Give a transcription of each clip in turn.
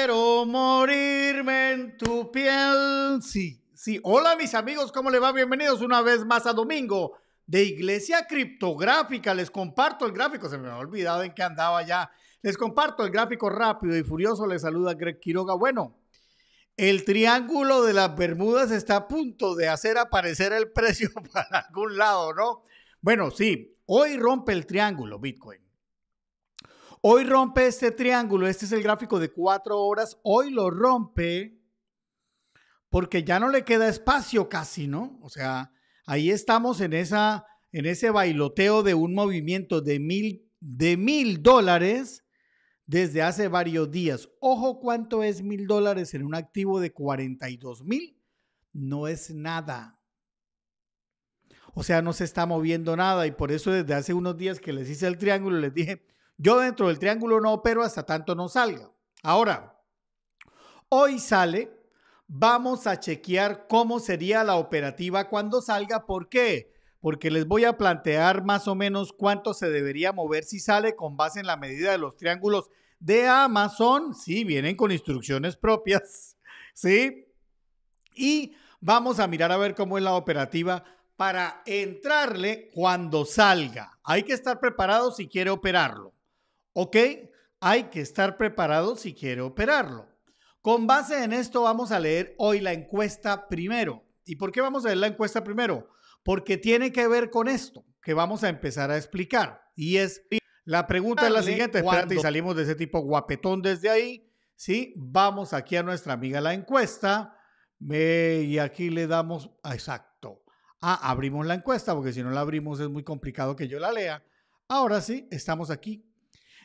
Quiero morirme en tu piel. Sí, sí. Hola mis amigos, ¿cómo le va? Bienvenidos una vez más a Domingo de Iglesia Criptográfica. Les comparto el gráfico, se me ha olvidado en qué andaba ya. Les comparto el gráfico rápido y furioso. Les saluda Greg Quiroga. Bueno, el triángulo de las Bermudas está a punto de hacer aparecer el precio para algún lado, ¿no? Bueno, sí, hoy rompe el triángulo Bitcoin. Hoy rompe este triángulo, este es el gráfico de cuatro horas, hoy lo rompe porque ya no le queda espacio casi, ¿no? O sea, ahí estamos en, esa, en ese bailoteo de un movimiento de mil, de mil dólares desde hace varios días. Ojo cuánto es mil dólares en un activo de 42 mil. No es nada. O sea, no se está moviendo nada y por eso desde hace unos días que les hice el triángulo les dije, yo dentro del triángulo no opero hasta tanto no salga. Ahora, hoy sale, vamos a chequear cómo sería la operativa cuando salga. ¿Por qué? Porque les voy a plantear más o menos cuánto se debería mover si sale con base en la medida de los triángulos de Amazon. Sí, vienen con instrucciones propias. Sí. Y vamos a mirar a ver cómo es la operativa para entrarle cuando salga. Hay que estar preparado si quiere operarlo. ¿Ok? Hay que estar preparado si quiere operarlo. Con base en esto vamos a leer hoy la encuesta primero. ¿Y por qué vamos a leer la encuesta primero? Porque tiene que ver con esto que vamos a empezar a explicar. Y es, la pregunta es la siguiente, espérate y salimos de ese tipo guapetón desde ahí, ¿sí? Vamos aquí a nuestra amiga la encuesta Me, y aquí le damos, ah, exacto. Ah, abrimos la encuesta porque si no la abrimos es muy complicado que yo la lea. Ahora sí, estamos aquí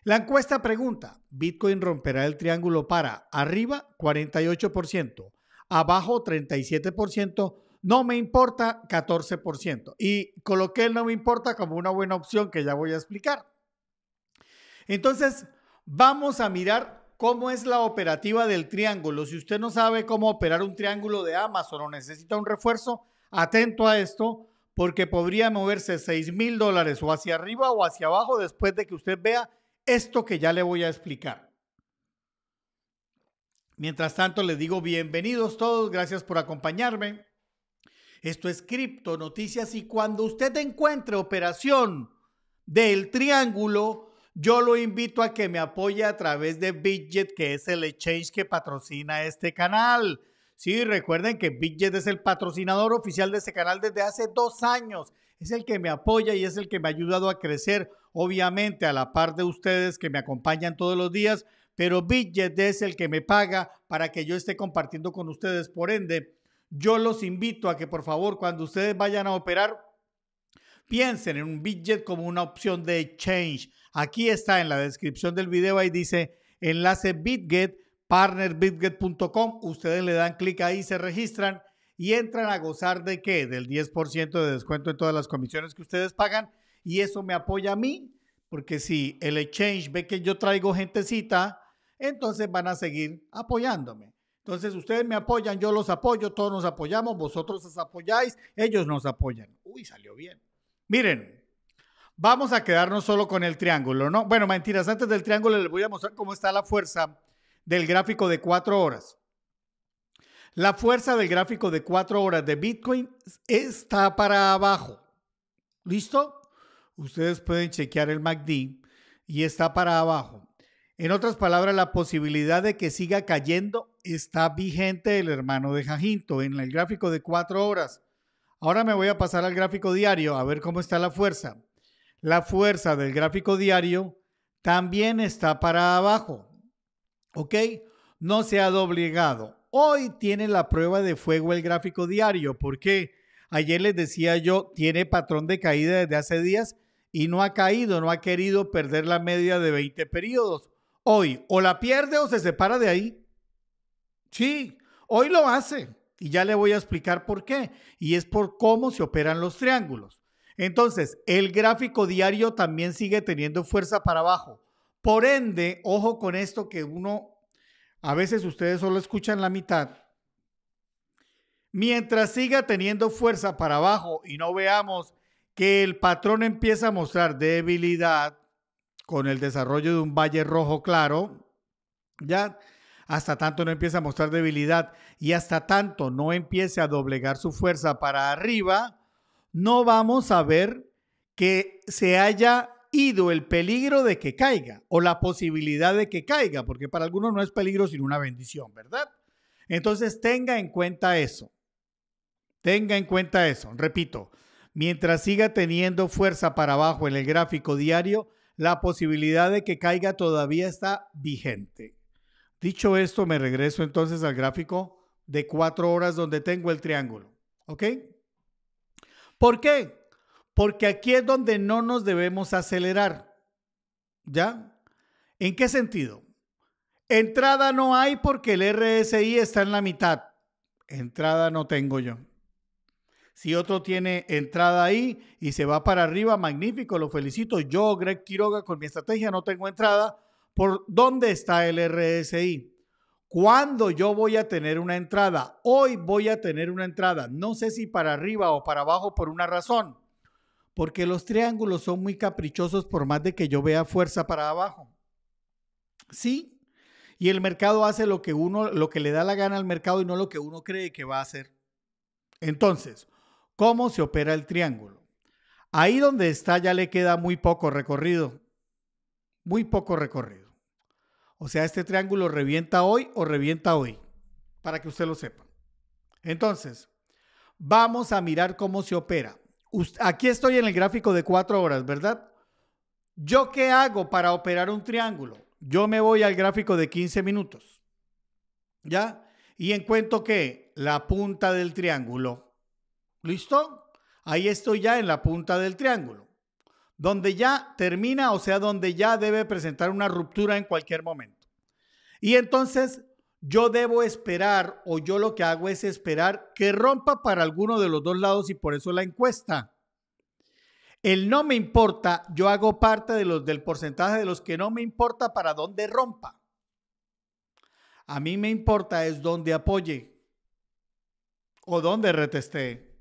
la encuesta pregunta, Bitcoin romperá el triángulo para arriba 48%, abajo 37%, no me importa 14%. Y coloqué el no me importa como una buena opción que ya voy a explicar. Entonces, vamos a mirar cómo es la operativa del triángulo. Si usted no sabe cómo operar un triángulo de Amazon o necesita un refuerzo, atento a esto porque podría moverse 6 mil dólares o hacia arriba o hacia abajo después de que usted vea esto que ya le voy a explicar. Mientras tanto, les digo bienvenidos todos, gracias por acompañarme. Esto es Cripto Noticias y cuando usted encuentre operación del triángulo, yo lo invito a que me apoye a través de Bidget, que es el exchange que patrocina este canal. Sí, recuerden que Bidget es el patrocinador oficial de este canal desde hace dos años es el que me apoya y es el que me ha ayudado a crecer, obviamente a la par de ustedes que me acompañan todos los días, pero Bitget es el que me paga para que yo esté compartiendo con ustedes. Por ende, yo los invito a que por favor cuando ustedes vayan a operar, piensen en un Bitget como una opción de exchange. Aquí está en la descripción del video, ahí dice enlace Bitget, partnerbitget.com. Ustedes le dan clic ahí, se registran y entran a gozar de qué? Del 10% de descuento en todas las comisiones que ustedes pagan y eso me apoya a mí, porque si el exchange ve que yo traigo gentecita, entonces van a seguir apoyándome. Entonces ustedes me apoyan, yo los apoyo, todos nos apoyamos, vosotros os apoyáis, ellos nos apoyan. Uy, salió bien. Miren, vamos a quedarnos solo con el triángulo, ¿no? Bueno, mentiras, antes del triángulo les voy a mostrar cómo está la fuerza del gráfico de cuatro horas. La fuerza del gráfico de 4 horas de Bitcoin está para abajo. ¿Listo? Ustedes pueden chequear el MACD y está para abajo. En otras palabras, la posibilidad de que siga cayendo está vigente el hermano de Jajinto en el gráfico de 4 horas. Ahora me voy a pasar al gráfico diario a ver cómo está la fuerza. La fuerza del gráfico diario también está para abajo. ¿Ok? No se ha doblegado Hoy tiene la prueba de fuego el gráfico diario. porque Ayer les decía yo, tiene patrón de caída desde hace días y no ha caído, no ha querido perder la media de 20 periodos. Hoy o la pierde o se separa de ahí. Sí, hoy lo hace y ya le voy a explicar por qué. Y es por cómo se operan los triángulos. Entonces, el gráfico diario también sigue teniendo fuerza para abajo. Por ende, ojo con esto que uno a veces ustedes solo escuchan la mitad. Mientras siga teniendo fuerza para abajo y no veamos que el patrón empieza a mostrar debilidad con el desarrollo de un valle rojo claro, ya hasta tanto no empieza a mostrar debilidad y hasta tanto no empiece a doblegar su fuerza para arriba, no vamos a ver que se haya ido el peligro de que caiga o la posibilidad de que caiga, porque para algunos no es peligro sino una bendición, ¿verdad? Entonces tenga en cuenta eso. Tenga en cuenta eso. Repito, mientras siga teniendo fuerza para abajo en el gráfico diario, la posibilidad de que caiga todavía está vigente. Dicho esto, me regreso entonces al gráfico de cuatro horas donde tengo el triángulo. ¿Ok? ¿Por qué? Porque aquí es donde no nos debemos acelerar. ¿Ya? ¿En qué sentido? Entrada no hay porque el RSI está en la mitad. Entrada no tengo yo. Si otro tiene entrada ahí y se va para arriba, magnífico, lo felicito. Yo, Greg Quiroga, con mi estrategia no tengo entrada. ¿Por dónde está el RSI? ¿Cuándo yo voy a tener una entrada? Hoy voy a tener una entrada. No sé si para arriba o para abajo por una razón porque los triángulos son muy caprichosos por más de que yo vea fuerza para abajo. Sí, y el mercado hace lo que uno lo que le da la gana al mercado y no lo que uno cree que va a hacer. Entonces, ¿cómo se opera el triángulo? Ahí donde está ya le queda muy poco recorrido. Muy poco recorrido. O sea, este triángulo revienta hoy o revienta hoy, para que usted lo sepa. Entonces, vamos a mirar cómo se opera aquí estoy en el gráfico de cuatro horas, ¿verdad? ¿Yo qué hago para operar un triángulo? Yo me voy al gráfico de 15 minutos, ¿ya? Y encuentro que la punta del triángulo, ¿listo? Ahí estoy ya en la punta del triángulo, donde ya termina, o sea, donde ya debe presentar una ruptura en cualquier momento. Y entonces yo debo esperar o yo lo que hago es esperar que rompa para alguno de los dos lados y por eso la encuesta. El no me importa, yo hago parte de los del porcentaje de los que no me importa para dónde rompa. A mí me importa es dónde apoye o dónde reteste.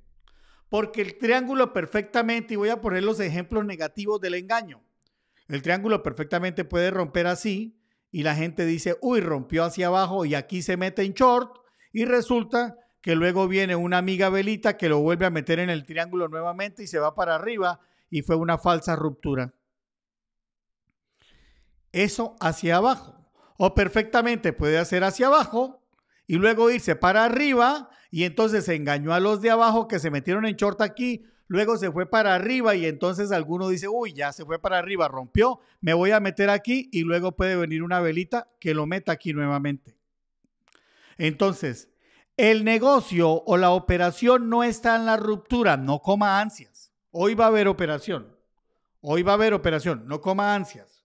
Porque el triángulo perfectamente, y voy a poner los ejemplos negativos del engaño, el triángulo perfectamente puede romper así, y la gente dice, uy, rompió hacia abajo y aquí se mete en short y resulta que luego viene una amiga velita que lo vuelve a meter en el triángulo nuevamente y se va para arriba y fue una falsa ruptura. Eso hacia abajo. O perfectamente puede hacer hacia abajo y luego irse para arriba y entonces se engañó a los de abajo que se metieron en short aquí luego se fue para arriba y entonces alguno dice, uy, ya se fue para arriba, rompió, me voy a meter aquí y luego puede venir una velita que lo meta aquí nuevamente. Entonces, el negocio o la operación no está en la ruptura, no coma ansias. Hoy va a haber operación, hoy va a haber operación, no coma ansias.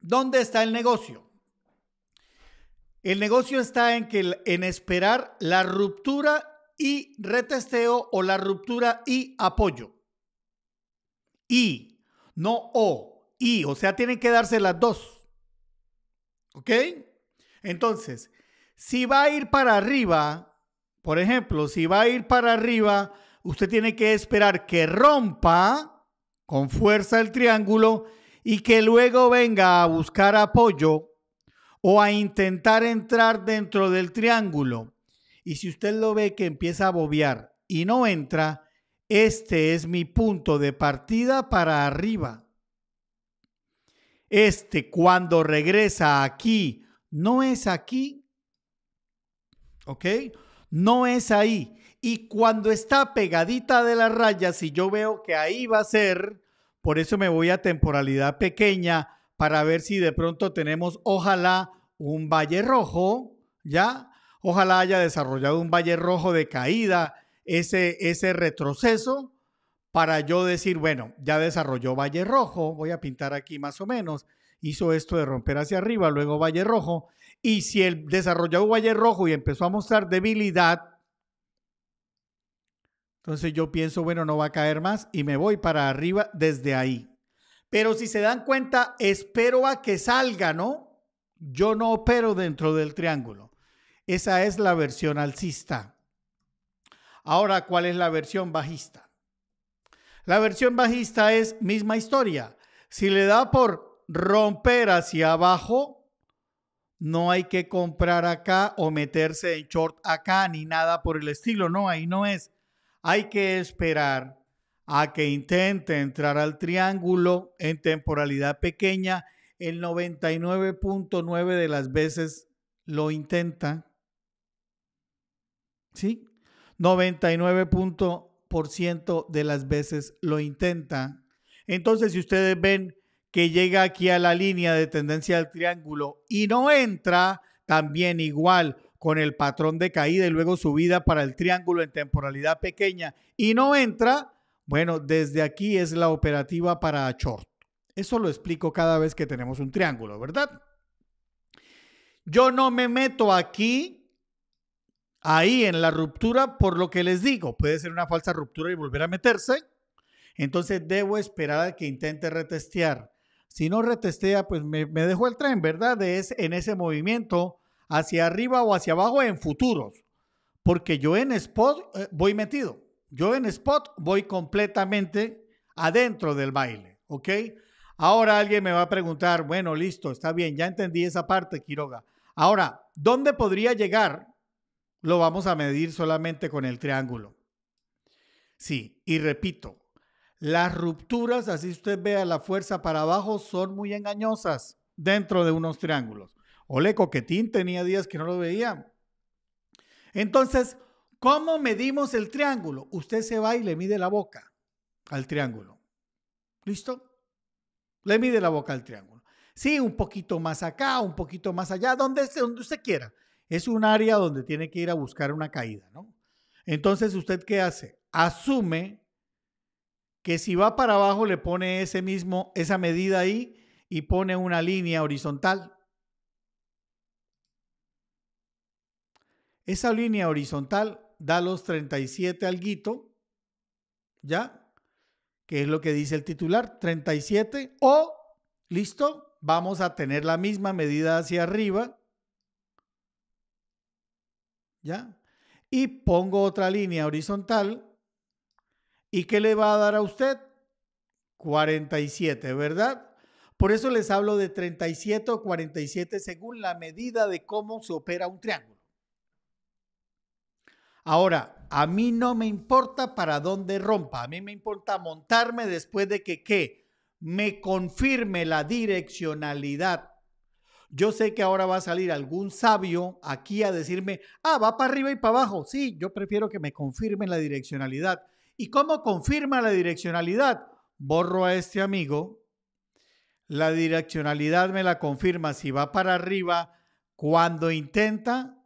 ¿Dónde está el negocio? El negocio está en, que, en esperar la ruptura y retesteo o la ruptura y apoyo. Y, no o, y, o sea, tienen que darse las dos. ¿Ok? Entonces, si va a ir para arriba, por ejemplo, si va a ir para arriba, usted tiene que esperar que rompa con fuerza el triángulo y que luego venga a buscar apoyo o a intentar entrar dentro del triángulo y si usted lo ve que empieza a bobear y no entra, este es mi punto de partida para arriba. Este cuando regresa aquí, no es aquí. ¿Ok? No es ahí. Y cuando está pegadita de las rayas, si yo veo que ahí va a ser, por eso me voy a temporalidad pequeña para ver si de pronto tenemos, ojalá, un valle rojo, ¿ya? Ojalá haya desarrollado un valle rojo de caída ese, ese retroceso para yo decir, bueno, ya desarrolló valle rojo, voy a pintar aquí más o menos, hizo esto de romper hacia arriba, luego valle rojo, y si él desarrolló valle rojo y empezó a mostrar debilidad, entonces yo pienso, bueno, no va a caer más y me voy para arriba desde ahí. Pero si se dan cuenta, espero a que salga, ¿no? Yo no opero dentro del triángulo. Esa es la versión alcista. Ahora, ¿cuál es la versión bajista? La versión bajista es misma historia. Si le da por romper hacia abajo, no hay que comprar acá o meterse en short acá ni nada por el estilo. No, ahí no es. Hay que esperar a que intente entrar al triángulo en temporalidad pequeña. El 99.9 de las veces lo intenta. ¿sí? 99% de las veces lo intenta. Entonces, si ustedes ven que llega aquí a la línea de tendencia del triángulo y no entra, también igual con el patrón de caída y luego subida para el triángulo en temporalidad pequeña y no entra, bueno, desde aquí es la operativa para short. Eso lo explico cada vez que tenemos un triángulo, ¿verdad? Yo no me meto aquí ahí en la ruptura, por lo que les digo, puede ser una falsa ruptura y volver a meterse. Entonces debo esperar a que intente retestear. Si no retestea, pues me, dejo el tren, ¿verdad? Es en ese movimiento hacia arriba o hacia abajo en futuros. Porque yo en spot eh, voy metido. Yo en spot voy completamente adentro del baile, ¿ok? Ahora alguien me va a preguntar, bueno, listo, está bien, ya entendí esa parte, Quiroga. Ahora, ¿dónde podría llegar lo vamos a medir solamente con el triángulo. Sí, y repito, las rupturas, así usted vea la fuerza para abajo, son muy engañosas dentro de unos triángulos. Ole Coquetín tenía días que no lo veía. Entonces, ¿cómo medimos el triángulo? Usted se va y le mide la boca al triángulo. ¿Listo? Le mide la boca al triángulo. Sí, un poquito más acá, un poquito más allá, donde, donde usted quiera es un área donde tiene que ir a buscar una caída, ¿no? Entonces, ¿usted qué hace? Asume que si va para abajo le pone ese mismo, esa medida ahí y pone una línea horizontal. Esa línea horizontal da los 37 guito. ¿ya? Que es lo que dice el titular, 37 o, listo, vamos a tener la misma medida hacia arriba ¿ya? Y pongo otra línea horizontal. ¿Y qué le va a dar a usted? 47, ¿verdad? Por eso les hablo de 37 o 47 según la medida de cómo se opera un triángulo. Ahora, a mí no me importa para dónde rompa, a mí me importa montarme después de que, Me confirme la direccionalidad yo sé que ahora va a salir algún sabio aquí a decirme, ah, va para arriba y para abajo. Sí, yo prefiero que me confirmen la direccionalidad. ¿Y cómo confirma la direccionalidad? Borro a este amigo. La direccionalidad me la confirma si va para arriba cuando intenta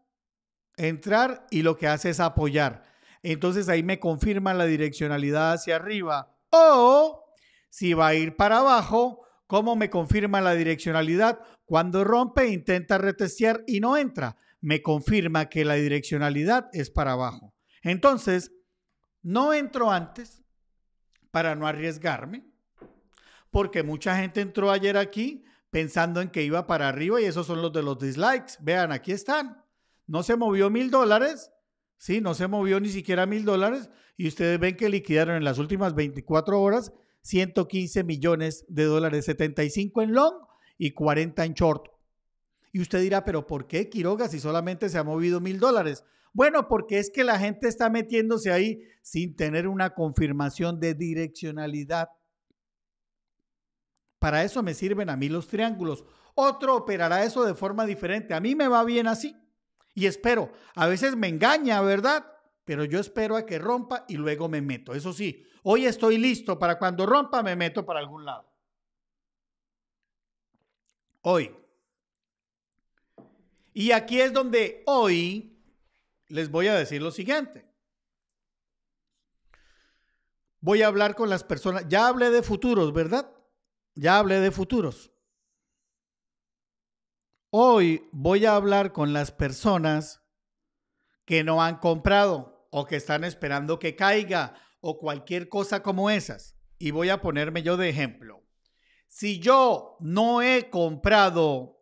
entrar y lo que hace es apoyar. Entonces ahí me confirma la direccionalidad hacia arriba. O si va a ir para abajo, ¿Cómo me confirma la direccionalidad? Cuando rompe, intenta retestear y no entra. Me confirma que la direccionalidad es para abajo. Entonces, no entro antes para no arriesgarme, porque mucha gente entró ayer aquí pensando en que iba para arriba y esos son los de los dislikes. Vean, aquí están. No se movió mil dólares, sí, no se movió ni siquiera mil dólares y ustedes ven que liquidaron en las últimas 24 horas 115 millones de dólares, 75 en long y 40 en short. Y usted dirá, pero ¿por qué Quiroga si solamente se ha movido mil dólares? Bueno, porque es que la gente está metiéndose ahí sin tener una confirmación de direccionalidad. Para eso me sirven a mí los triángulos. Otro operará eso de forma diferente. A mí me va bien así. Y espero, a veces me engaña, ¿verdad? pero yo espero a que rompa y luego me meto. Eso sí, hoy estoy listo para cuando rompa me meto para algún lado. Hoy. Y aquí es donde hoy les voy a decir lo siguiente. Voy a hablar con las personas. Ya hablé de futuros, ¿verdad? Ya hablé de futuros. Hoy voy a hablar con las personas que no han comprado o que están esperando que caiga o cualquier cosa como esas. Y voy a ponerme yo de ejemplo. Si yo no he comprado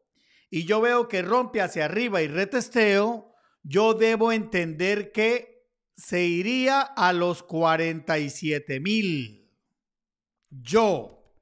y yo veo que rompe hacia arriba y retesteo, yo debo entender que se iría a los 47 mil. Yo,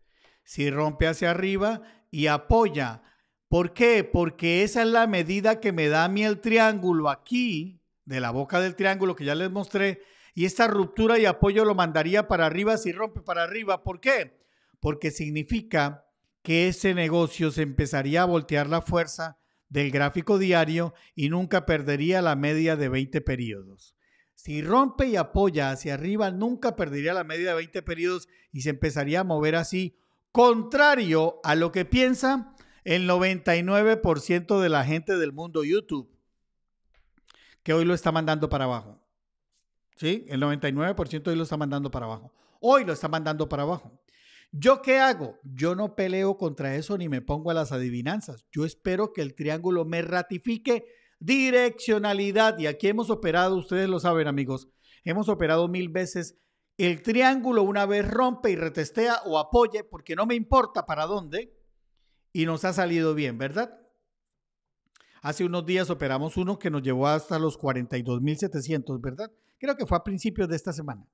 si rompe hacia arriba y apoya. ¿Por qué? Porque esa es la medida que me da a mí el triángulo aquí de la boca del triángulo que ya les mostré, y esta ruptura y apoyo lo mandaría para arriba si rompe para arriba. ¿Por qué? Porque significa que ese negocio se empezaría a voltear la fuerza del gráfico diario y nunca perdería la media de 20 periodos. Si rompe y apoya hacia arriba, nunca perdería la media de 20 periodos y se empezaría a mover así, contrario a lo que piensa el 99% de la gente del mundo YouTube que hoy lo está mandando para abajo. ¿Sí? El 99% hoy lo está mandando para abajo. Hoy lo está mandando para abajo. ¿Yo qué hago? Yo no peleo contra eso ni me pongo a las adivinanzas. Yo espero que el triángulo me ratifique direccionalidad. Y aquí hemos operado, ustedes lo saben amigos, hemos operado mil veces. El triángulo una vez rompe y retestea o apoye, porque no me importa para dónde, y nos ha salido bien, ¿verdad? Hace unos días operamos uno que nos llevó hasta los 42.700, ¿verdad? Creo que fue a principios de esta semana.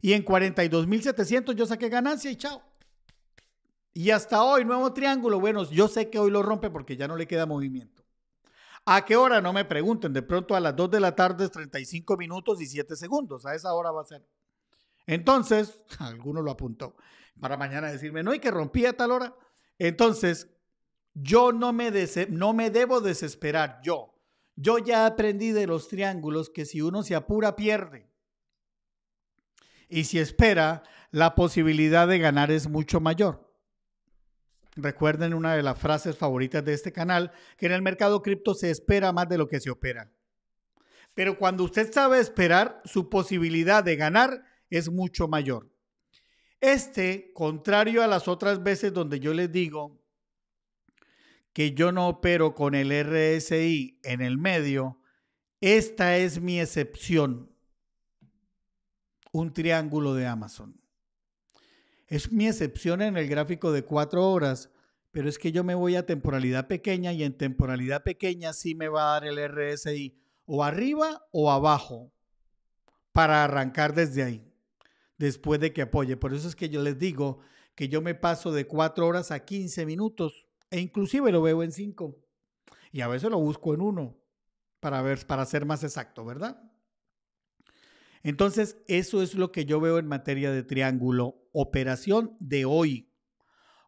Y en 42.700 yo saqué ganancia y chao. Y hasta hoy, nuevo triángulo. Bueno, yo sé que hoy lo rompe porque ya no le queda movimiento. ¿A qué hora? No me pregunten. De pronto a las 2 de la tarde, 35 minutos y 7 segundos. A esa hora va a ser. Entonces, alguno lo apuntó para mañana decirme, no, y que rompía a tal hora. Entonces, yo no me, debo desesperar, yo. Yo ya aprendí de los triángulos que si uno se apura, pierde. Y si espera, la posibilidad de ganar es mucho mayor. Recuerden una de las frases favoritas de este canal, que en el mercado cripto se espera más de lo que se opera. Pero cuando usted sabe esperar, su posibilidad de ganar es mucho mayor. Este, contrario a las otras veces donde yo les digo, que yo no opero con el RSI en el medio, esta es mi excepción. Un triángulo de Amazon. Es mi excepción en el gráfico de cuatro horas, pero es que yo me voy a temporalidad pequeña y en temporalidad pequeña sí me va a dar el RSI o arriba o abajo para arrancar desde ahí, después de que apoye. Por eso es que yo les digo que yo me paso de cuatro horas a 15 minutos e inclusive lo veo en cinco Y a veces lo busco en uno para, ver, para ser más exacto, ¿verdad? Entonces, eso es lo que yo veo en materia de triángulo operación de hoy.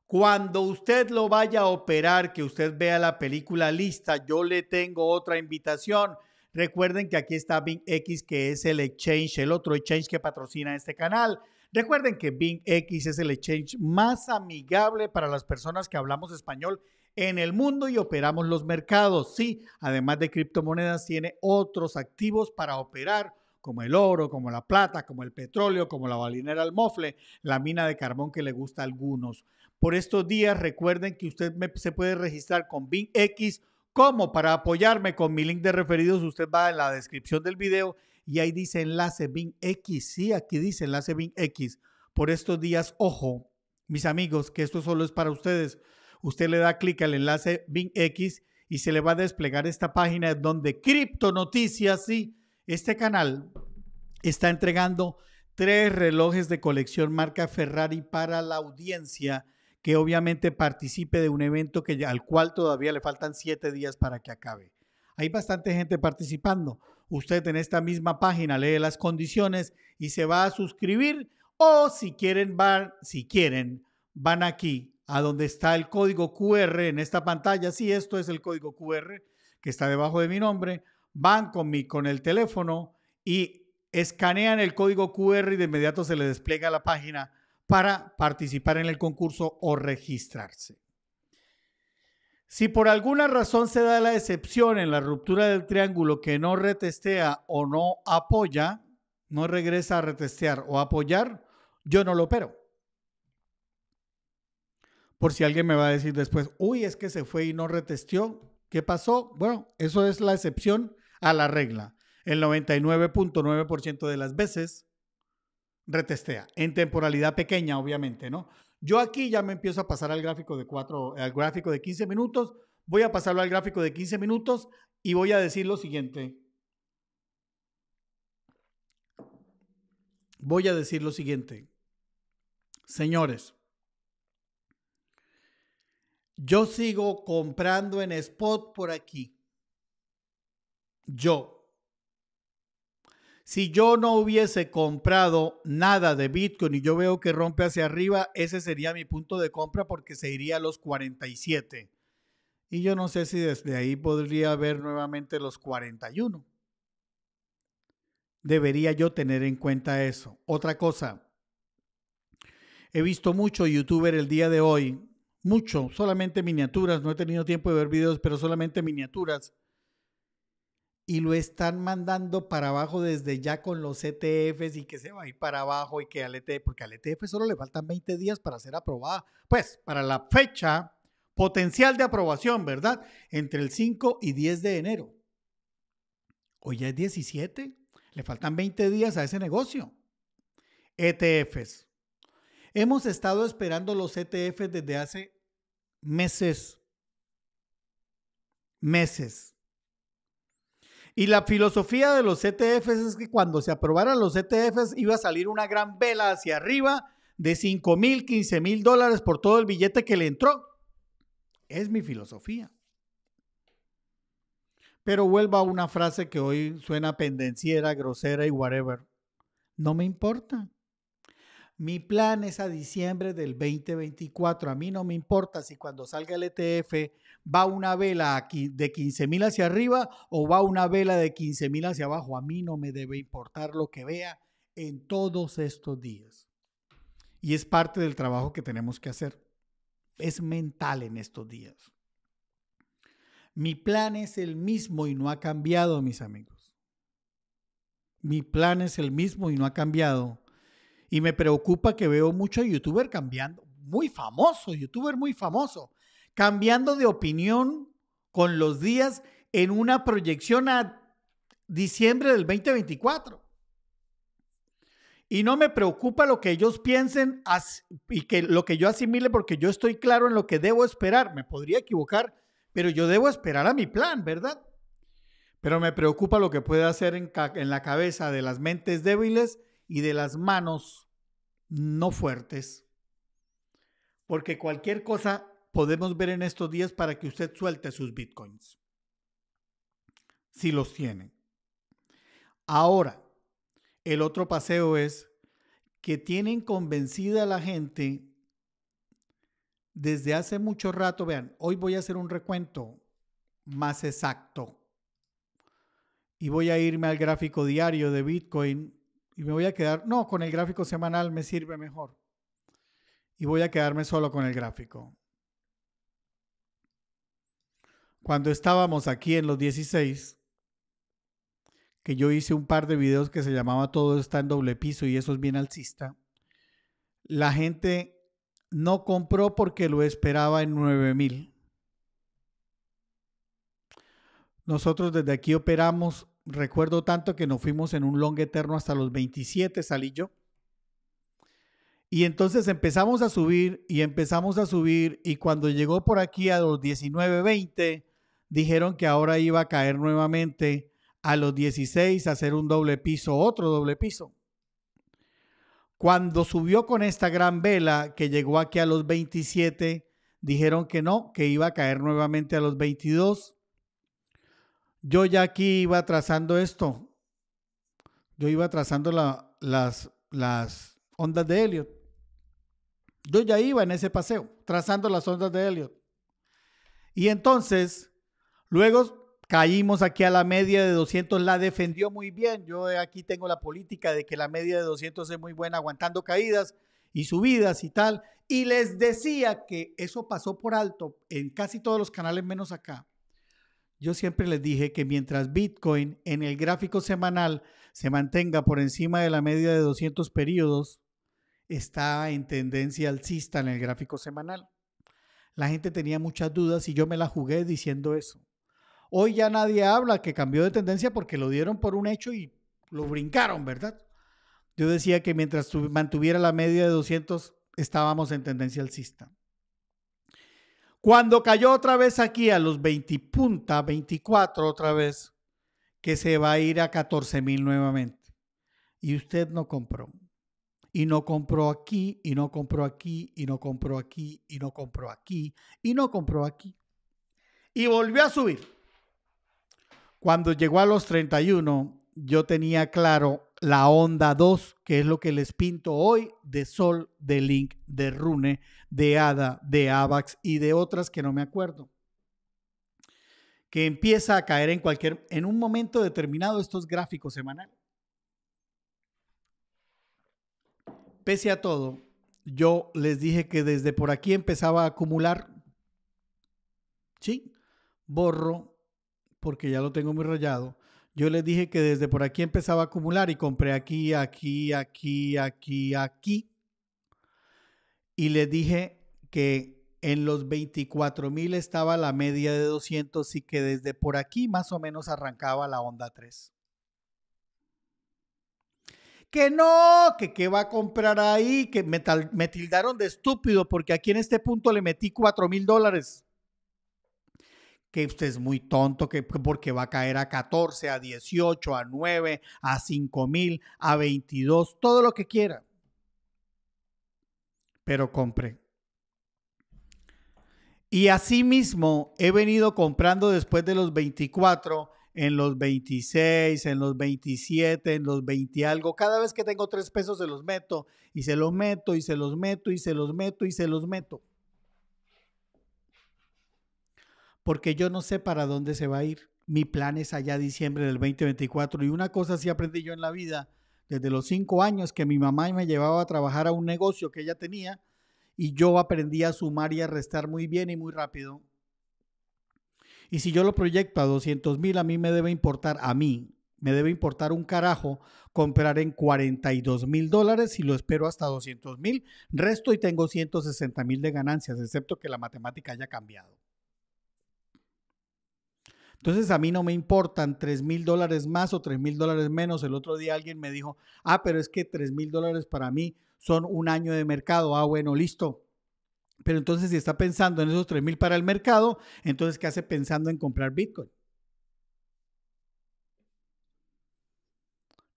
Cuando usted lo vaya a operar, que usted vea la película lista, yo le tengo otra invitación. Recuerden que aquí está X, que es el exchange, el otro exchange que patrocina este canal. Recuerden que BINX es el exchange más amigable para las personas que hablamos español en el mundo y operamos los mercados. Sí, además de criptomonedas, tiene otros activos para operar como el oro, como la plata, como el petróleo, como la balinera al mofle, la mina de carbón que le gusta a algunos. Por estos días recuerden que usted se puede registrar con BINX Como para apoyarme con mi link de referidos, usted va en la descripción del video y ahí dice enlace BIN X. Sí, aquí dice enlace BIN X. Por estos días, ojo, mis amigos, que esto solo es para ustedes. Usted le da clic al enlace BIN X y se le va a desplegar esta página donde Cripto Noticias, sí, este canal está entregando tres relojes de colección marca Ferrari para la audiencia que obviamente participe de un evento que, al cual todavía le faltan siete días para que acabe. Hay bastante gente participando. Usted en esta misma página lee las condiciones y se va a suscribir o si quieren van, si quieren, van aquí a donde está el código QR en esta pantalla. Sí, esto es el código QR que está debajo de mi nombre. Van con, con el teléfono y escanean el código QR y de inmediato se le despliega la página para participar en el concurso o registrarse. Si por alguna razón se da la excepción en la ruptura del triángulo que no retestea o no apoya, no regresa a retestear o apoyar, yo no lo opero. Por si alguien me va a decir después, uy, es que se fue y no retesteó, ¿qué pasó? Bueno, eso es la excepción a la regla. El 99.9% de las veces retestea, en temporalidad pequeña, obviamente, ¿no? Yo aquí ya me empiezo a pasar al gráfico de 4, al gráfico de 15 minutos. Voy a pasarlo al gráfico de 15 minutos y voy a decir lo siguiente. Voy a decir lo siguiente. Señores, yo sigo comprando en spot por aquí. Yo, si yo no hubiese comprado nada de Bitcoin y yo veo que rompe hacia arriba, ese sería mi punto de compra porque se iría a los 47. Y yo no sé si desde ahí podría ver nuevamente los 41. Debería yo tener en cuenta eso. Otra cosa, he visto mucho youtuber el día de hoy, mucho, solamente miniaturas, no he tenido tiempo de ver videos, pero solamente miniaturas y lo están mandando para abajo desde ya con los ETFs y que se va a ir para abajo y que al ETF, porque al ETF solo le faltan 20 días para ser aprobada, pues para la fecha potencial de aprobación, ¿verdad? Entre el 5 y 10 de enero. Hoy ya es 17, le faltan 20 días a ese negocio. ETFs. Hemos estado esperando los ETFs desde hace meses. Meses y la filosofía de los ETFs es que cuando se aprobaran los ETFs iba a salir una gran vela hacia arriba de 5 mil, 15 mil dólares por todo el billete que le entró. Es mi filosofía. Pero vuelvo a una frase que hoy suena pendenciera, grosera y whatever. No me importa. Mi plan es a diciembre del 2024. A mí no me importa si cuando salga el ETF va una vela aquí de 15.000 mil hacia arriba o va una vela de 15 mil hacia abajo. A mí no me debe importar lo que vea en todos estos días. Y es parte del trabajo que tenemos que hacer. Es mental en estos días. Mi plan es el mismo y no ha cambiado, mis amigos. Mi plan es el mismo y no ha cambiado y me preocupa que veo muchos youtuber cambiando, muy famoso, youtuber muy famoso, cambiando de opinión con los días en una proyección a diciembre del 2024. Y no me preocupa lo que ellos piensen y que lo que yo asimile porque yo estoy claro en lo que debo esperar. Me podría equivocar, pero yo debo esperar a mi plan, ¿verdad? Pero me preocupa lo que puede hacer en, en la cabeza de las mentes débiles y de las manos no fuertes, porque cualquier cosa podemos ver en estos días para que usted suelte sus bitcoins, si los tiene. Ahora, el otro paseo es que tienen convencida a la gente desde hace mucho rato, vean, hoy voy a hacer un recuento más exacto y voy a irme al gráfico diario de Bitcoin y me voy a quedar, no, con el gráfico semanal me sirve mejor. Y voy a quedarme solo con el gráfico. Cuando estábamos aquí en los 16, que yo hice un par de videos que se llamaba Todo está en doble piso y eso es bien alcista, la gente no compró porque lo esperaba en 9000. Nosotros desde aquí operamos recuerdo tanto que nos fuimos en un long eterno hasta los 27, salí yo. Y entonces empezamos a subir y empezamos a subir y cuando llegó por aquí a los 19, 20, dijeron que ahora iba a caer nuevamente a los 16 a hacer un doble piso, otro doble piso. Cuando subió con esta gran vela que llegó aquí a los 27, dijeron que no, que iba a caer nuevamente a los 22 yo ya aquí iba trazando esto. Yo iba trazando las, las ondas de Elliot. Yo ya iba en ese paseo, trazando las ondas de Elliot. Y entonces, luego caímos aquí a la media de 200, la defendió muy bien. Yo aquí tengo la política de que la media de 200 es muy buena aguantando caídas y subidas y tal. Y les decía que eso pasó por alto en casi todos los canales menos acá. Yo siempre les dije que mientras Bitcoin en el gráfico semanal se mantenga por encima de la media de 200 periodos, está en tendencia alcista en el gráfico semanal. La gente tenía muchas dudas y yo me la jugué diciendo eso. Hoy ya nadie habla que cambió de tendencia porque lo dieron por un hecho y lo brincaron, ¿verdad? Yo decía que mientras mantuviera la media de 200 estábamos en tendencia alcista. Cuando cayó otra vez aquí a los 20 punta, 24 otra vez, que se va a ir a 14 mil nuevamente. Y usted no compró. Y no compró aquí, y no compró aquí, y no compró aquí, y no compró aquí, y no compró aquí. Y volvió a subir. Cuando llegó a los 31, yo tenía claro la onda 2, que es lo que les pinto hoy de Sol, de Link, de Rune, de ADA, de AVAX y de otras que no me acuerdo, que empieza a caer en cualquier, en un momento determinado estos gráficos semanales. Pese a todo, yo les dije que desde por aquí empezaba a acumular. Sí, borro porque ya lo tengo muy rayado. Yo les dije que desde por aquí empezaba a acumular y compré aquí, aquí, aquí, aquí, aquí y les dije que en los 24 mil estaba la media de 200 y que desde por aquí más o menos arrancaba la onda 3. Que no, que qué va a comprar ahí, que me, tildaron de estúpido porque aquí en este punto le metí 4 mil dólares. Que usted es muy tonto, que porque va a caer a 14, a 18, a 9, a 5 mil, a 22, todo lo que quiera pero compré. Y asimismo he venido comprando después de los 24, en los 26, en los 27, en los 20 algo. Cada vez que tengo tres pesos se los meto y se los meto y se los meto y se los meto y se los meto. Porque yo no sé para dónde se va a ir. Mi plan es allá diciembre del 2024 y una cosa sí aprendí yo en la vida desde los cinco años que mi mamá me llevaba a trabajar a un negocio que ella tenía y yo aprendí a sumar y a restar muy bien y muy rápido. Y si yo lo proyecto a 200 mil, a mí me debe importar, a mí, me debe importar un carajo comprar en 42 mil dólares y lo espero hasta 200 mil. Resto y tengo 160 mil de ganancias, excepto que la matemática haya cambiado. Entonces a mí no me importan 3 mil dólares más o 3 mil dólares menos. El otro día alguien me dijo, ah, pero es que 3 mil dólares para mí son un año de mercado. Ah, bueno, listo. Pero entonces si está pensando en esos 3 mil para el mercado, entonces ¿qué hace pensando en comprar Bitcoin?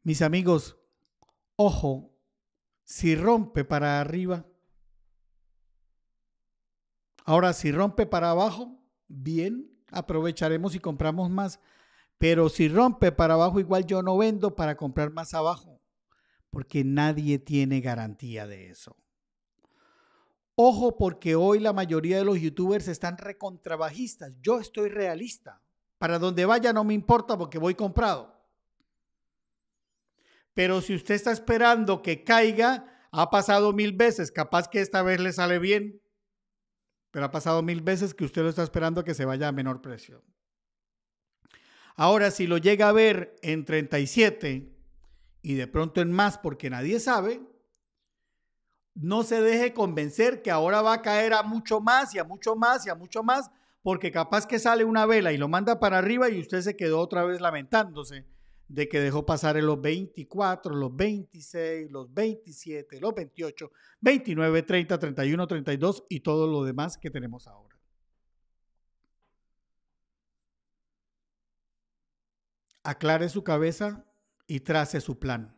Mis amigos, ojo, si rompe para arriba, ahora si rompe para abajo, bien, aprovecharemos y compramos más. Pero si rompe para abajo, igual yo no vendo para comprar más abajo, porque nadie tiene garantía de eso. Ojo porque hoy la mayoría de los youtubers están recontrabajistas. Yo estoy realista. Para donde vaya no me importa porque voy comprado. Pero si usted está esperando que caiga, ha pasado mil veces, capaz que esta vez le sale bien pero ha pasado mil veces que usted lo está esperando que se vaya a menor precio. Ahora, si lo llega a ver en 37 y de pronto en más porque nadie sabe, no se deje convencer que ahora va a caer a mucho más y a mucho más y a mucho más, porque capaz que sale una vela y lo manda para arriba y usted se quedó otra vez lamentándose de que dejó pasar en los 24, los 26, los 27, los 28, 29, 30, 31, 32 y todo lo demás que tenemos ahora. Aclare su cabeza y trace su plan.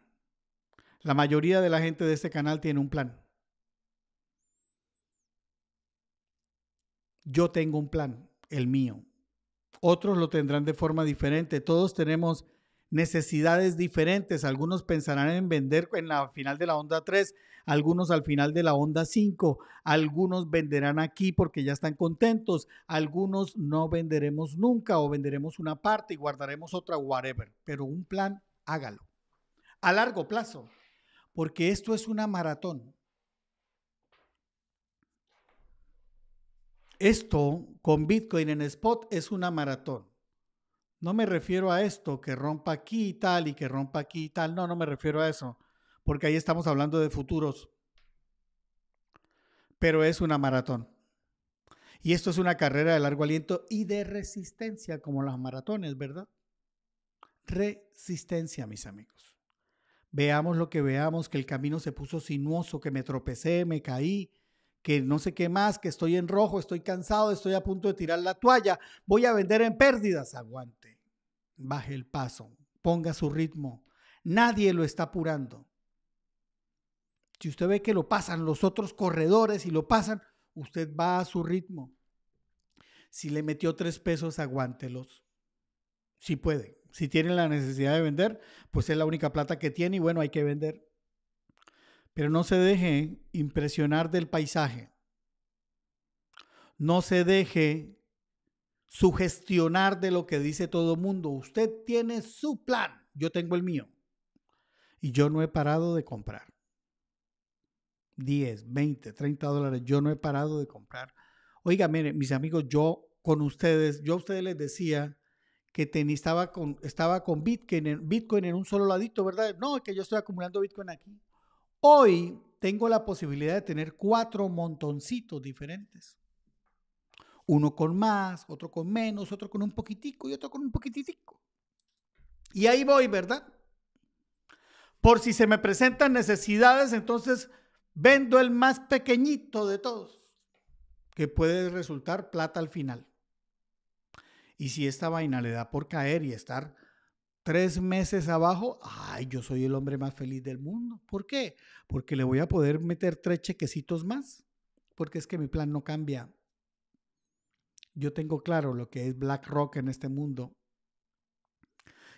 La mayoría de la gente de este canal tiene un plan. Yo tengo un plan, el mío. Otros lo tendrán de forma diferente. Todos tenemos necesidades diferentes. Algunos pensarán en vender en la final de la onda 3, algunos al final de la onda 5, algunos venderán aquí porque ya están contentos, algunos no venderemos nunca o venderemos una parte y guardaremos otra, whatever. Pero un plan, hágalo. A largo plazo, porque esto es una maratón. Esto con Bitcoin en spot es una maratón. No me refiero a esto, que rompa aquí y tal y que rompa aquí y tal. No, no me refiero a eso, porque ahí estamos hablando de futuros. Pero es una maratón. Y esto es una carrera de largo aliento y de resistencia, como las maratones, ¿verdad? Resistencia, mis amigos. Veamos lo que veamos, que el camino se puso sinuoso, que me tropecé, me caí, que no sé qué más, que estoy en rojo, estoy cansado, estoy a punto de tirar la toalla, voy a vender en pérdidas, aguanta baje el paso, ponga su ritmo. Nadie lo está apurando. Si usted ve que lo pasan los otros corredores y lo pasan, usted va a su ritmo. Si le metió tres pesos, aguántelos. Si puede. Si tiene la necesidad de vender, pues es la única plata que tiene y bueno, hay que vender. Pero no se deje impresionar del paisaje. No se deje sugestionar de lo que dice todo el mundo. Usted tiene su plan, yo tengo el mío. Y yo no he parado de comprar. 10, 20, 30 dólares, yo no he parado de comprar. Oiga, miren, mis amigos, yo con ustedes, yo a ustedes les decía que ten, estaba, con, estaba con Bitcoin, Bitcoin en un solo ladito, ¿verdad? No, es que yo estoy acumulando Bitcoin aquí. Hoy tengo la posibilidad de tener cuatro montoncitos diferentes uno con más, otro con menos, otro con un poquitico y otro con un poquitico. Y ahí voy, ¿verdad? Por si se me presentan necesidades, entonces vendo el más pequeñito de todos, que puede resultar plata al final. Y si esta vaina le da por caer y estar tres meses abajo, ay, yo soy el hombre más feliz del mundo. ¿Por qué? Porque le voy a poder meter tres chequecitos más, porque es que mi plan no cambia yo tengo claro lo que es BlackRock en este mundo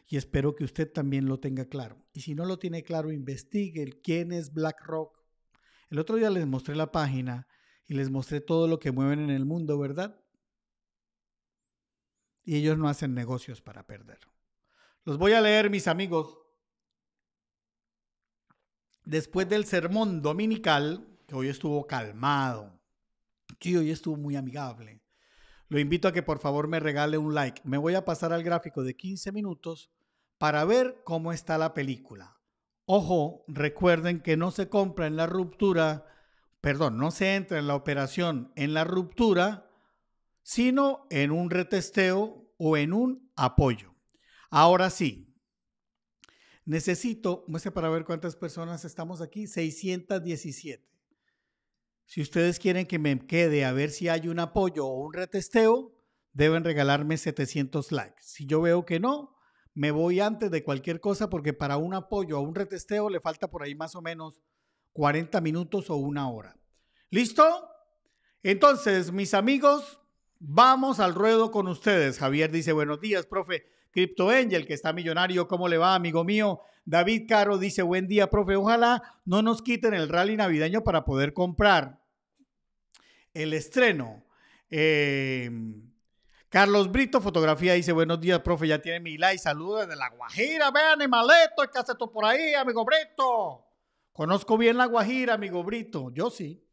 y espero que usted también lo tenga claro. Y si no lo tiene claro, investigue quién es BlackRock. El otro día les mostré la página y les mostré todo lo que mueven en el mundo, ¿verdad? Y ellos no hacen negocios para perder. Los voy a leer, mis amigos. Después del sermón dominical, que hoy estuvo calmado, sí, hoy estuvo muy amigable lo invito a que por favor me regale un like. Me voy a pasar al gráfico de 15 minutos para ver cómo está la película. Ojo, recuerden que no se compra en la ruptura, perdón, no se entra en la operación en la ruptura, sino en un retesteo o en un apoyo. Ahora sí, necesito, muestre para ver cuántas personas estamos aquí, 617. Si ustedes quieren que me quede a ver si hay un apoyo o un retesteo, deben regalarme 700 likes. Si yo veo que no, me voy antes de cualquier cosa porque para un apoyo o un retesteo le falta por ahí más o menos 40 minutos o una hora. ¿Listo? Entonces, mis amigos, vamos al ruedo con ustedes. Javier dice, buenos días, profe. Crypto Angel, que está millonario. ¿Cómo le va, amigo mío? David Caro dice, buen día, profe. Ojalá no nos quiten el rally navideño para poder comprar el estreno. Em, Carlos Brito, fotografía, dice, buenos días, profe, ya tiene mi like, saludos desde La Guajira, vean, maleto, ¿qué haces tú por ahí, amigo Brito? Conozco bien La Guajira, amigo Brito, yo sí,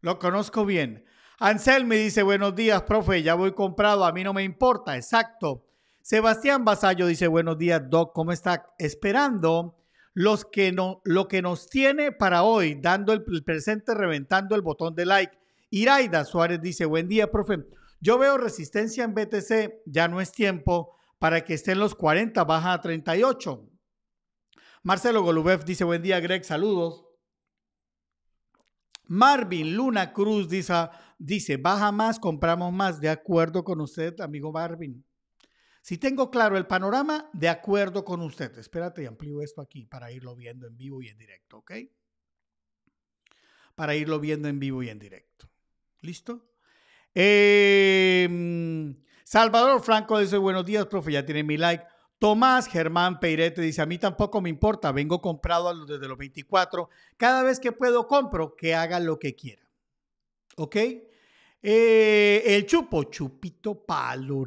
lo conozco bien. Ansel me dice, buenos días, profe, ya voy comprado, a mí no me importa, exacto. Sebastián Basallo dice, buenos días, Doc, ¿cómo está? Esperando los que no, lo que nos tiene para hoy, dando el, presente, reventando el botón de like. Iraida Suárez dice, buen día, profe. Yo veo resistencia en BTC, ya no es tiempo para que estén los 40, baja a 38. Marcelo Golubev dice, buen día, Greg, saludos. Marvin Luna Cruz dice, baja más, compramos más. De acuerdo con usted, amigo Marvin. Si tengo claro el panorama, de acuerdo con usted. Espérate y amplío esto aquí para irlo viendo en vivo y en directo, ¿ok? Para irlo viendo en vivo y en directo. ¿Listo? Em, Salvador Franco dice, buenos días, profe, ya tiene mi like. Tomás Germán Peirete dice, a mí tampoco me importa, vengo comprado desde los 24. Cada vez que puedo compro, que haga lo que quiera. ¿Ok? Eh, el chupo, chupito para los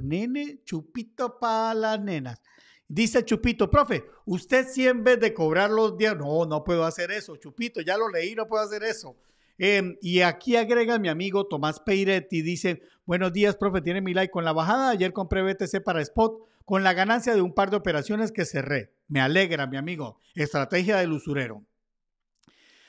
chupito para las nenas. Dice Chupito, profe, usted si en vez de cobrar los días, no, no puedo hacer eso, Chupito, ya lo leí, no puedo hacer eso. Em, y aquí agrega mi amigo Tomás Peiretti, dice, buenos días, profe, tiene mi like con la bajada, ayer compré BTC para Spot con la ganancia de un par de operaciones que cerré. Me alegra, mi amigo, estrategia del usurero.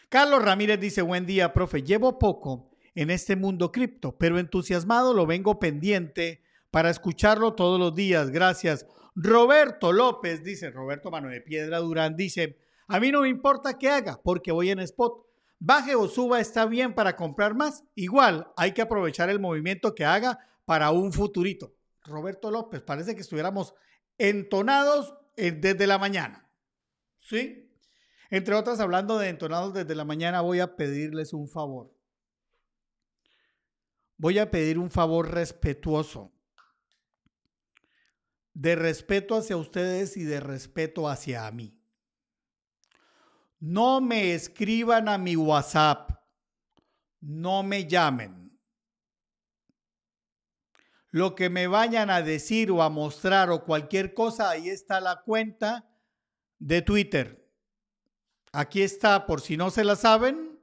Carlos Ramírez dice, buen día, profe, llevo poco en este mundo cripto, pero entusiasmado lo vengo pendiente para escucharlo todos los días. Gracias. Roberto López dice, Roberto Manuel de Piedra Durán dice, a mí no me importa qué haga porque voy en spot. Baje o suba está bien para comprar más. Igual hay que aprovechar el movimiento que haga para un futurito. Roberto López, parece que estuviéramos entonados eh, desde la mañana. ¿Sí? Entre otras, hablando de entonados desde la mañana, voy a pedirles un favor voy a pedir un favor respetuoso, de respeto hacia ustedes y de respeto hacia mí. No me escriban a mi WhatsApp, no me llamen. Lo que me vayan a decir o a mostrar o cualquier cosa, ahí está la cuenta de Twitter. Aquí está, por si no se la saben,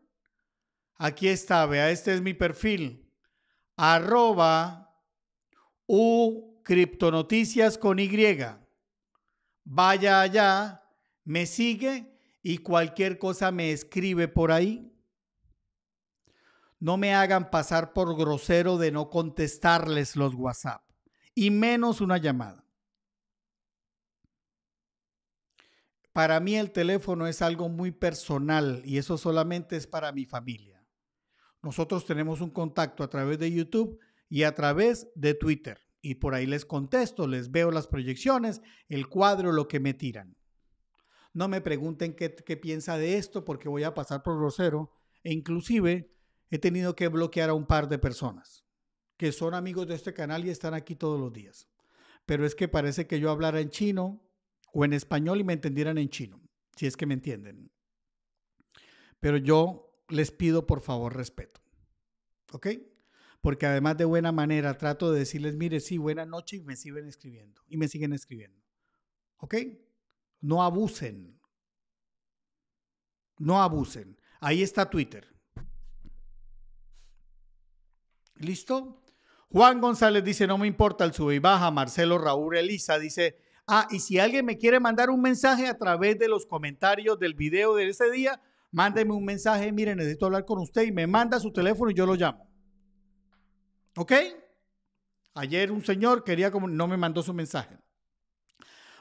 aquí está, vea, este es mi perfil arroba u criptonoticias con Y. Vaya allá, me sigue y cualquier cosa me escribe por ahí. No me hagan pasar por grosero de no contestarles los WhatsApp y menos una llamada. Para mí el teléfono es algo muy personal y eso solamente es para mi familia. Nosotros tenemos un contacto a través de YouTube y a través de Twitter. Y por ahí les contesto, les veo las proyecciones, el cuadro, lo que me tiran. No me pregunten qué, piensa de esto porque voy a pasar por Rosero. E inclusive he tenido que bloquear a un par de personas que son amigos de este canal y están aquí todos los días. Pero es que parece que yo hablara en chino o en español y me entendieran en chino, si es que me entienden. Pero yo les pido por favor respeto. ¿Ok? Porque además de buena manera trato de decirles, mire, sí, buena noche y me siguen escribiendo. Y me siguen escribiendo. ¿Ok? No abusen. No abusen. Ahí está Twitter. ¿Listo? Juan González dice, no me importa el sube y baja. Marcelo Raúl Elisa dice, ah, y si alguien me quiere mandar un mensaje a través de los comentarios del video de ese día, mándeme un mensaje, mire, necesito hablar con usted y me manda su teléfono y yo lo llamo. ¿Ok? Ayer un señor quería como no me mandó su mensaje.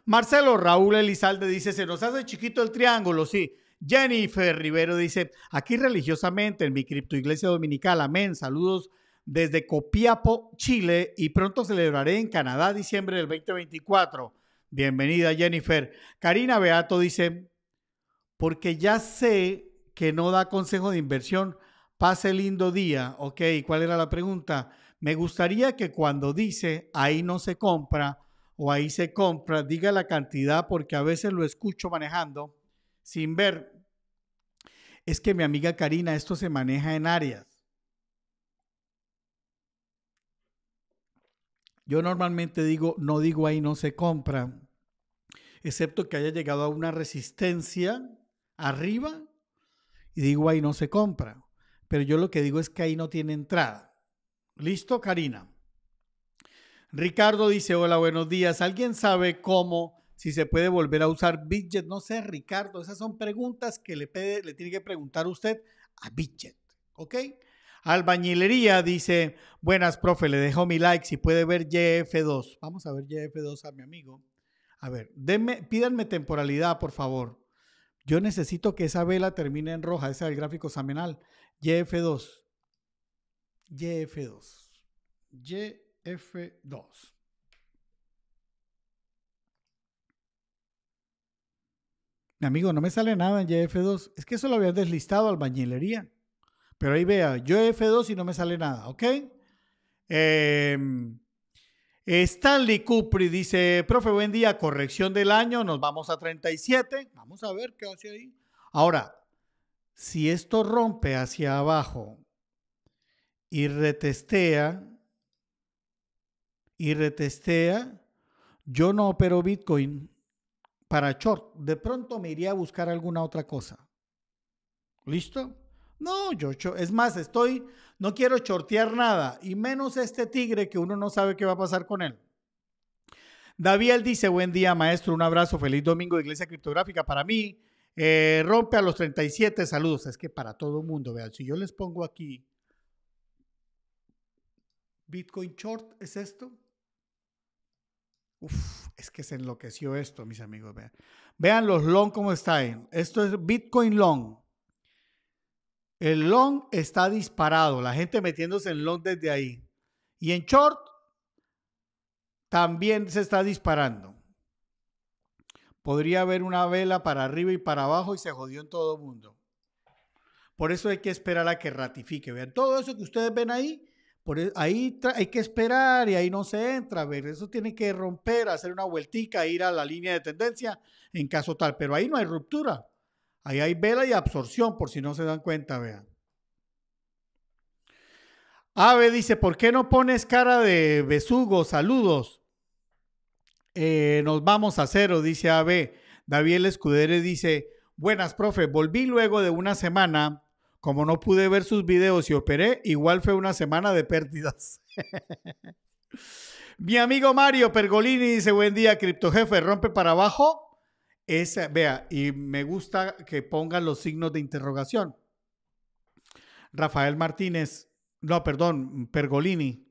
Marcelo Raúl Elizalde dice, se nos hace chiquito el triángulo, sí. Jennifer Rivero dice, aquí religiosamente en mi criptoiglesia dominical, amén, saludos desde Copiapo, Chile, y pronto celebraré en Canadá diciembre del 2024. Bienvenida, Jennifer. Karina Beato dice, porque ya sé que no da consejo de inversión. Pase lindo día. Ok, ¿cuál era la pregunta? Me gustaría que cuando dice ahí no se compra o ahí se compra, diga la cantidad porque a veces lo escucho manejando sin ver. Es que mi amiga Karina, esto se maneja en áreas. Yo normalmente digo, no digo ahí no se compra, excepto que haya llegado a una resistencia arriba y digo ahí no se compra. Pero yo lo que digo es que ahí no tiene entrada. ¿Listo, Karina? Ricardo dice, hola, buenos días. ¿Alguien sabe cómo, si se puede volver a usar Bidget? No sé, Ricardo, esas son preguntas que le, pede, le tiene que preguntar usted a Bidget. ¿ok? Albañilería dice, buenas, profe, le dejo mi like, si puede ver YF2. Vamos a ver YF2 a mi amigo. A ver, denme, pídanme temporalidad, por favor. Yo necesito que esa vela termine en roja, ese es el gráfico semanal. YF2. YF2. YF2. Mi amigo, no me sale nada en YF2. Es que eso lo habían deslistado al bañilería. Pero ahí vea, yo F2 y no me sale nada, ¿ok? Eh, Stanley Cupri dice, profe, buen día, corrección del año, nos vamos a 37, vamos a ver qué hace ahí. Ahora, si esto rompe hacia abajo y retestea, y retestea, yo no opero Bitcoin para short. De pronto me iría a buscar alguna otra cosa. ¿Listo? No, yo, es más, estoy no quiero chortear nada, y menos este tigre que uno no sabe qué va a pasar con él. David dice, buen día maestro, un abrazo, feliz domingo de Iglesia Criptográfica para mí. Eh, rompe a los 37, saludos. Es que para todo el mundo, vean, si yo les pongo aquí Bitcoin Short, ¿es esto? Uf, es que se enloqueció esto, mis amigos, vean. Vean los long como están. Esto es Bitcoin Long. El long está disparado, la gente metiéndose en long desde ahí. Y en short también se está disparando. Podría haber una vela para arriba y para abajo y se jodió en todo el mundo. Por eso hay que esperar a que ratifique. Vean, todo eso que ustedes ven ahí, por e, ahí hay que esperar y ahí no se entra. Ver, eso tiene que romper, hacer una vueltica, ir a la línea de tendencia en caso tal. Pero ahí no hay ruptura. Ahí hay vela y absorción, por si no se dan cuenta, vean. Ave dice, ¿por qué no pones cara de besugo? Saludos. Eh, nos vamos a cero, dice Ave. David Escudere dice, buenas, profe, volví luego de una semana. Como no pude ver sus videos y operé, igual fue una semana de pérdidas. Mi amigo Mario Pergolini dice, buen día, criptojefe, rompe para abajo esa, vea, y me gusta que pongan los signos de interrogación. Rafael Martínez, no, perdón, Pergolini.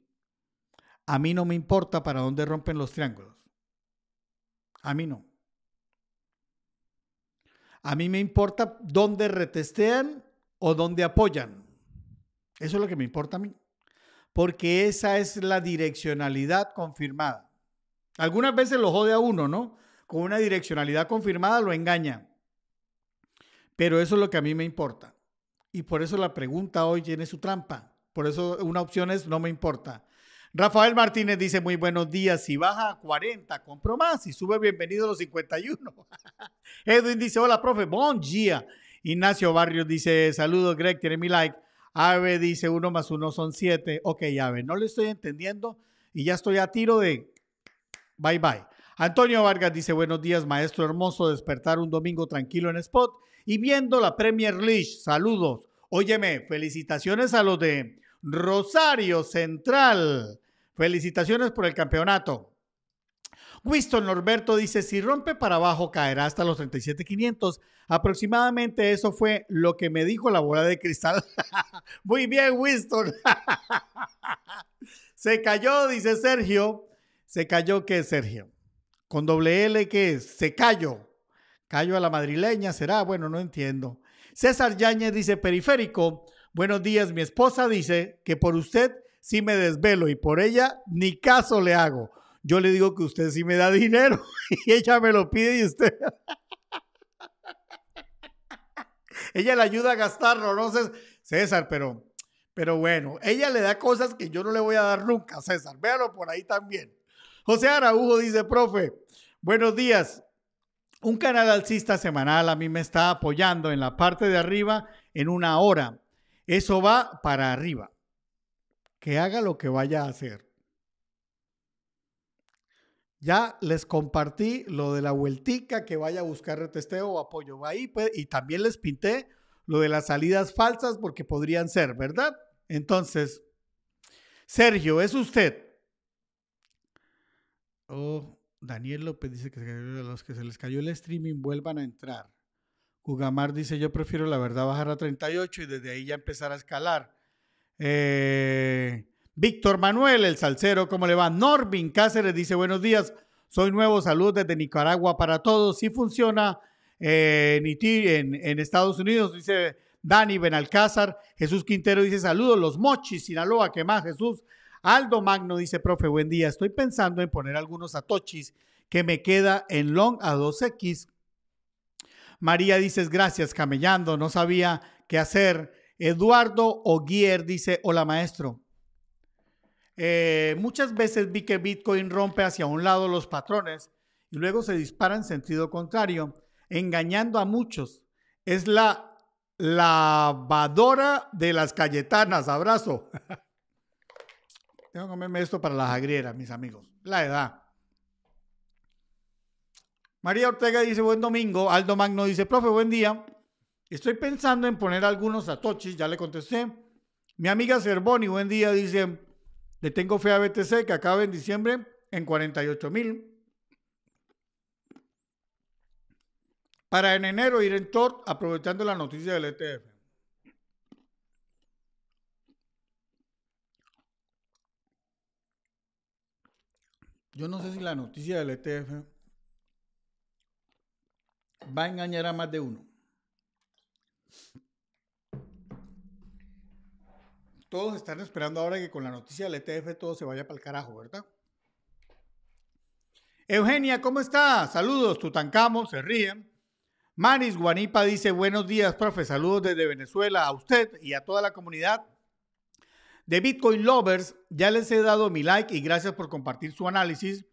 A mí no me importa para dónde rompen los triángulos. A mí no. A mí me importa dónde retestean o dónde apoyan. Eso es lo que me importa a mí. Porque esa es la direccionalidad confirmada. Algunas veces lo jode a uno, ¿no? con una direccionalidad confirmada lo engaña. Pero eso es lo que a mí me importa. Y por eso la pregunta hoy tiene su trampa. Por eso una opción es no me importa. Rafael Martínez dice muy buenos días. Si baja a 40, compro más. Si sube, bienvenido a los 51. Edwin dice, hola, profe, bon día. Ignacio Barrios dice, saludos, Greg, tiene mi like. Ave dice, uno más uno son siete. Ok, Ave, no le estoy entendiendo y ya estoy a tiro de bye bye. Antonio Vargas dice, buenos días, maestro hermoso, despertar un domingo tranquilo en Spot y viendo la Premier League. Saludos. Óyeme, felicitaciones a los de Rosario Central. Felicitaciones por el campeonato. Winston Norberto dice, si rompe para abajo caerá hasta los 37.500. Aproximadamente eso fue lo que me dijo la bola de cristal. Muy bien, Winston. Se cayó, dice Sergio. Se cayó que Sergio. Con doble L, que es? Se callo. Callo a la madrileña, será. Bueno, no entiendo. César Yañez dice, periférico, buenos días, mi esposa dice que por usted sí me desvelo y por ella ni caso le hago. Yo le digo que usted sí me da dinero y ella me lo pide y usted... ella le ayuda a gastarlo, ¿no? César, pero, pero bueno, ella le da cosas que yo no le voy a dar nunca, César. Véalo por ahí también. José Araujo dice, profe, buenos días. Un canal alcista semanal a mí me está apoyando en la parte de arriba en una hora. Eso va para arriba. Que haga lo que vaya a hacer. Ya les compartí lo de la vueltica, que vaya a buscar retesteo o apoyo. ahí, pues, y también les pinté lo de las salidas falsas porque podrían ser, ¿verdad? Entonces, Sergio, ¿es usted Oh, Daniel López dice que los que se les cayó el streaming vuelvan a entrar. Gugamar dice, yo prefiero la verdad bajar a 38 y desde ahí ya empezar a escalar. Eh, Víctor Manuel, el salsero, ¿cómo le va? Norbin Cáceres dice, buenos días, soy nuevo, salud desde Nicaragua para todos. Si funciona eh, en, en, Estados Unidos, dice Dani Benalcázar. Jesús Quintero dice, saludos, los mochis, Sinaloa, ¿qué más, Jesús? Aldo Magno dice, profe, buen día, estoy pensando en poner algunos atochis que me queda en long a 2X. María dices, gracias, camellando, no sabía qué hacer. Eduardo Oguier dice, hola maestro. Eh, muchas veces vi que Bitcoin rompe hacia un lado los patrones y luego se dispara en sentido contrario, engañando a muchos. Es la lavadora de las Cayetanas, abrazo. Tengo que comerme esto para las agrieras, mis amigos. La edad. María Ortega dice buen domingo. Aldo Magno dice, profe, buen día. Estoy pensando en poner algunos atochis, ya le contesté. Mi amiga Cervoni, buen día, dice, le tengo fe a BTC que acabe en diciembre en 48 mil. Para en enero ir en TORT aprovechando la noticia del ETF. Yo no sé si la noticia del ETF va a engañar a más de uno. Todos están esperando ahora que con la noticia del ETF todo se vaya para el carajo, ¿verdad? Eugenia, ¿cómo está? Saludos, Tutankamo, se ríen. Maris Guanipa dice, buenos días, profe, saludos desde Venezuela a usted y a toda la comunidad de Bitcoin Lovers. Ya les he dado mi like y gracias por compartir su análisis.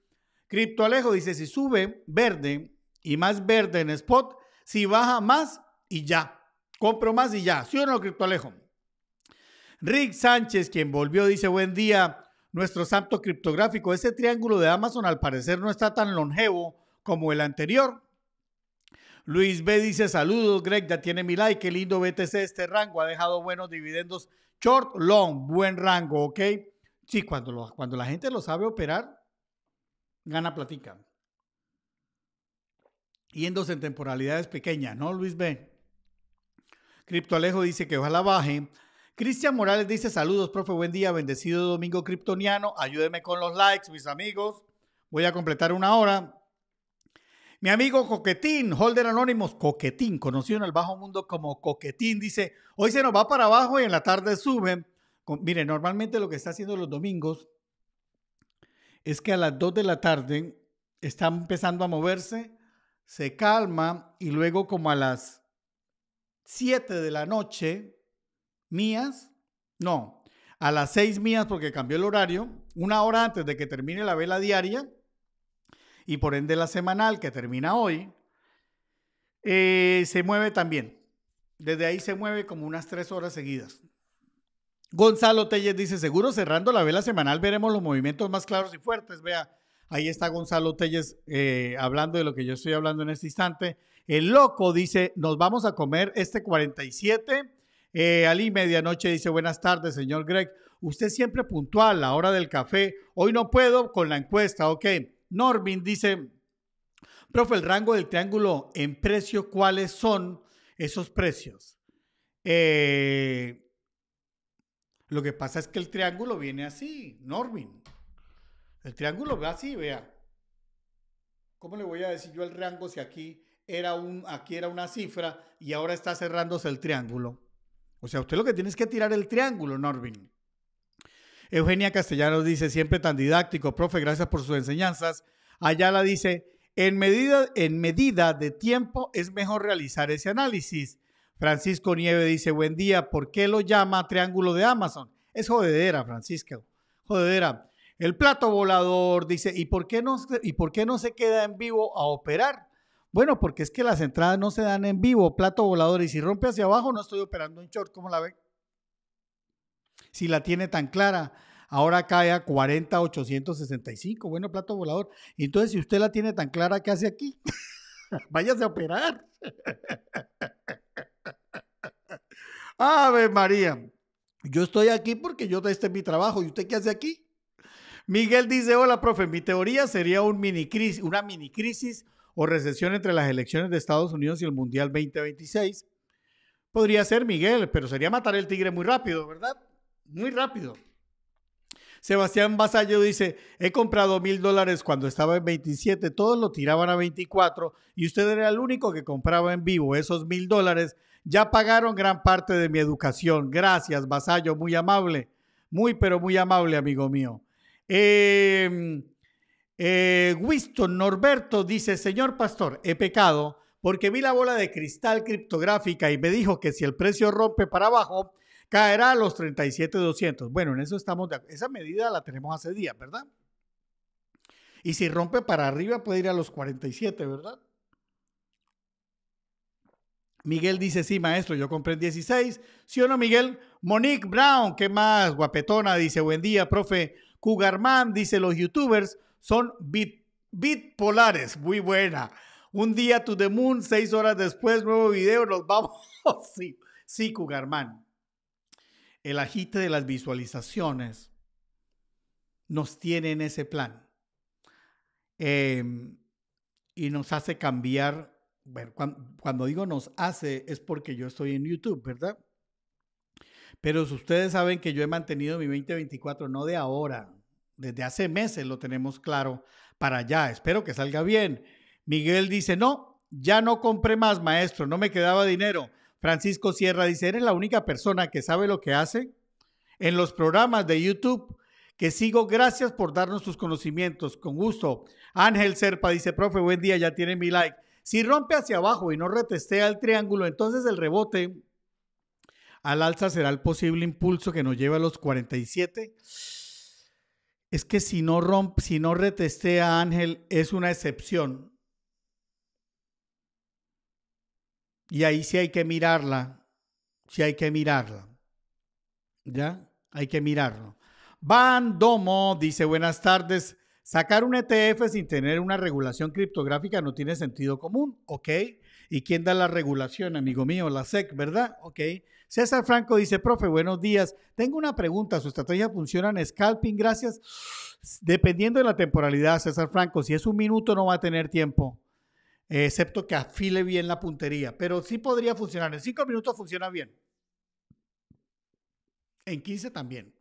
Crypto Alejo dice, si sube verde y más verde en spot, si baja más y ya. Compro más y ya. ¿Sí o no, Crypto Alejo? Rick Sánchez, quien volvió, dice, buen día, nuestro santo criptográfico. Ese triángulo de Amazon al parecer no está tan longevo como el anterior. Luis B dice saludos, Greg, ya tiene mi like, qué lindo BTC este rango, ha dejado buenos dividendos, short, long, buen rango, ¿ok? Sí, cuando, cuando la gente lo sabe operar, gana platica. Yéndose en temporalidades pequeñas, ¿no, Luis B? Alejo dice que ojalá baje. Cristian Morales dice saludos, profe, buen día, bendecido domingo criptoniano, ayúdeme con los likes, mis amigos, voy a completar una hora. Mi amigo Coquetín, holder anónimos, Coquetín, conocido en el bajo mundo como Coquetín, dice, hoy se nos va para abajo y en la tarde sube. Con, mire, normalmente lo que está haciendo los domingos es que a las 2 de la tarde está empezando a moverse, se calma y luego como a las 7 de la noche, mías, no, a las 6 mías porque cambió el horario, una hora antes de que termine la vela diaria, y por ende la semanal que termina hoy, eh, se mueve también. Desde ahí se mueve como unas tres horas seguidas. Gonzalo Telles dice, seguro cerrando la vela semanal veremos los movimientos más claros y fuertes. Vea, ahí está Gonzalo Telles eh, hablando de lo que yo estoy hablando en este instante. El loco dice, nos vamos a comer este 47. Eh, Ali Medianoche dice, buenas tardes, señor Greg. Usted siempre puntual, la hora del café. Hoy no puedo con la encuesta, ok. Norbin dice, profe, el rango del triángulo en precio, ¿cuáles son esos precios? Eh, lo que pasa es que el triángulo viene así, Norbin. El triángulo va así, vea. ¿Cómo le voy a decir yo el rango si aquí era, un, aquí era una cifra y ahora está cerrándose el triángulo? O sea, usted lo que tiene es que tirar el triángulo, Norbin. Eugenia Castellanos dice, siempre tan didáctico, profe, gracias por sus enseñanzas. Ayala dice, en medida, en medida de tiempo es mejor realizar ese análisis. Francisco Nieve dice, buen día, ¿por qué lo llama Triángulo de Amazon? Es jodedera, Francisco, jodedera. El plato volador dice, ¿y por qué no, y por qué no se queda en vivo a operar? Bueno, porque es que las entradas no se dan en vivo, plato volador, y si rompe hacia abajo no estoy operando un short, ¿cómo la ve? si la tiene tan clara. Ahora cae a 865. Bueno, plato volador. Entonces, si usted la tiene tan clara, ¿qué hace aquí? Váyase a operar. Ave María. Yo estoy aquí porque yo este mi trabajo. ¿Y usted qué hace aquí? Miguel dice, hola, profe, mi teoría sería un mini crisis, una mini crisis o recesión entre las elecciones de Estados Unidos y el Mundial 2026. Podría ser, Miguel, pero sería matar el tigre muy rápido, ¿verdad? muy rápido. Sebastián Vasallo dice, he comprado mil dólares cuando estaba en 27, todos lo tiraban a 24 y usted era el único que compraba en vivo esos mil dólares. Ya pagaron gran parte de mi educación. Gracias, Vasallo, muy amable. Muy, pero muy amable, amigo mío. Eh, eh, Winston Norberto dice, señor pastor, he pecado porque vi la bola de cristal criptográfica y me dijo que si el precio rompe para abajo, caerá a los 37.200. Bueno, en eso estamos de acuerdo. Esa medida la tenemos hace días, ¿verdad? Y si rompe para arriba puede ir a los 47, ¿verdad? Miguel dice, sí, maestro, yo compré en 16. ¿Sí o no, Miguel? Monique Brown, ¿qué más? Guapetona, dice, buen día, profe. Cugarman dice, los youtubers son bit, polares. Muy buena. Un día to the moon, seis horas después, nuevo video, nos vamos. sí, sí, kugarmán el agite de las visualizaciones nos tiene en ese plan em, y nos hace cambiar. cuando, digo nos hace es porque yo estoy en YouTube, ¿verdad? Pero si ustedes saben que yo he mantenido mi 2024, no de ahora, desde hace meses lo tenemos claro para allá. Espero que salga bien. Miguel dice, no, ya no compré más, maestro, no me quedaba dinero. Francisco Sierra dice, eres la única persona que sabe lo que hace en los programas de YouTube que sigo. Gracias por darnos tus conocimientos. Con gusto. Ángel Serpa dice, profe, buen día, ya tiene mi like. Si rompe hacia abajo y no retestea el triángulo, entonces el rebote al alza será el posible impulso que nos lleva a los 47. Es que si no rompe, si no retestea Ángel, es una excepción. Y ahí sí hay que mirarla, sí hay que mirarla. ¿Ya? Hay que mirarlo. Van Domo dice, buenas tardes. Sacar un ETF sin tener una regulación criptográfica no tiene sentido común, ¿ok? ¿Y quién da la regulación, amigo mío? La SEC, ¿verdad? Ok. César Franco dice, profe, buenos días. Tengo una pregunta. ¿Su estrategia funciona en scalping? Gracias. Dependiendo de la temporalidad, César Franco, si es un minuto no va a tener tiempo. Eh, excepto que afile bien la puntería, pero sí podría funcionar. En cinco minutos funciona bien. En 15 también.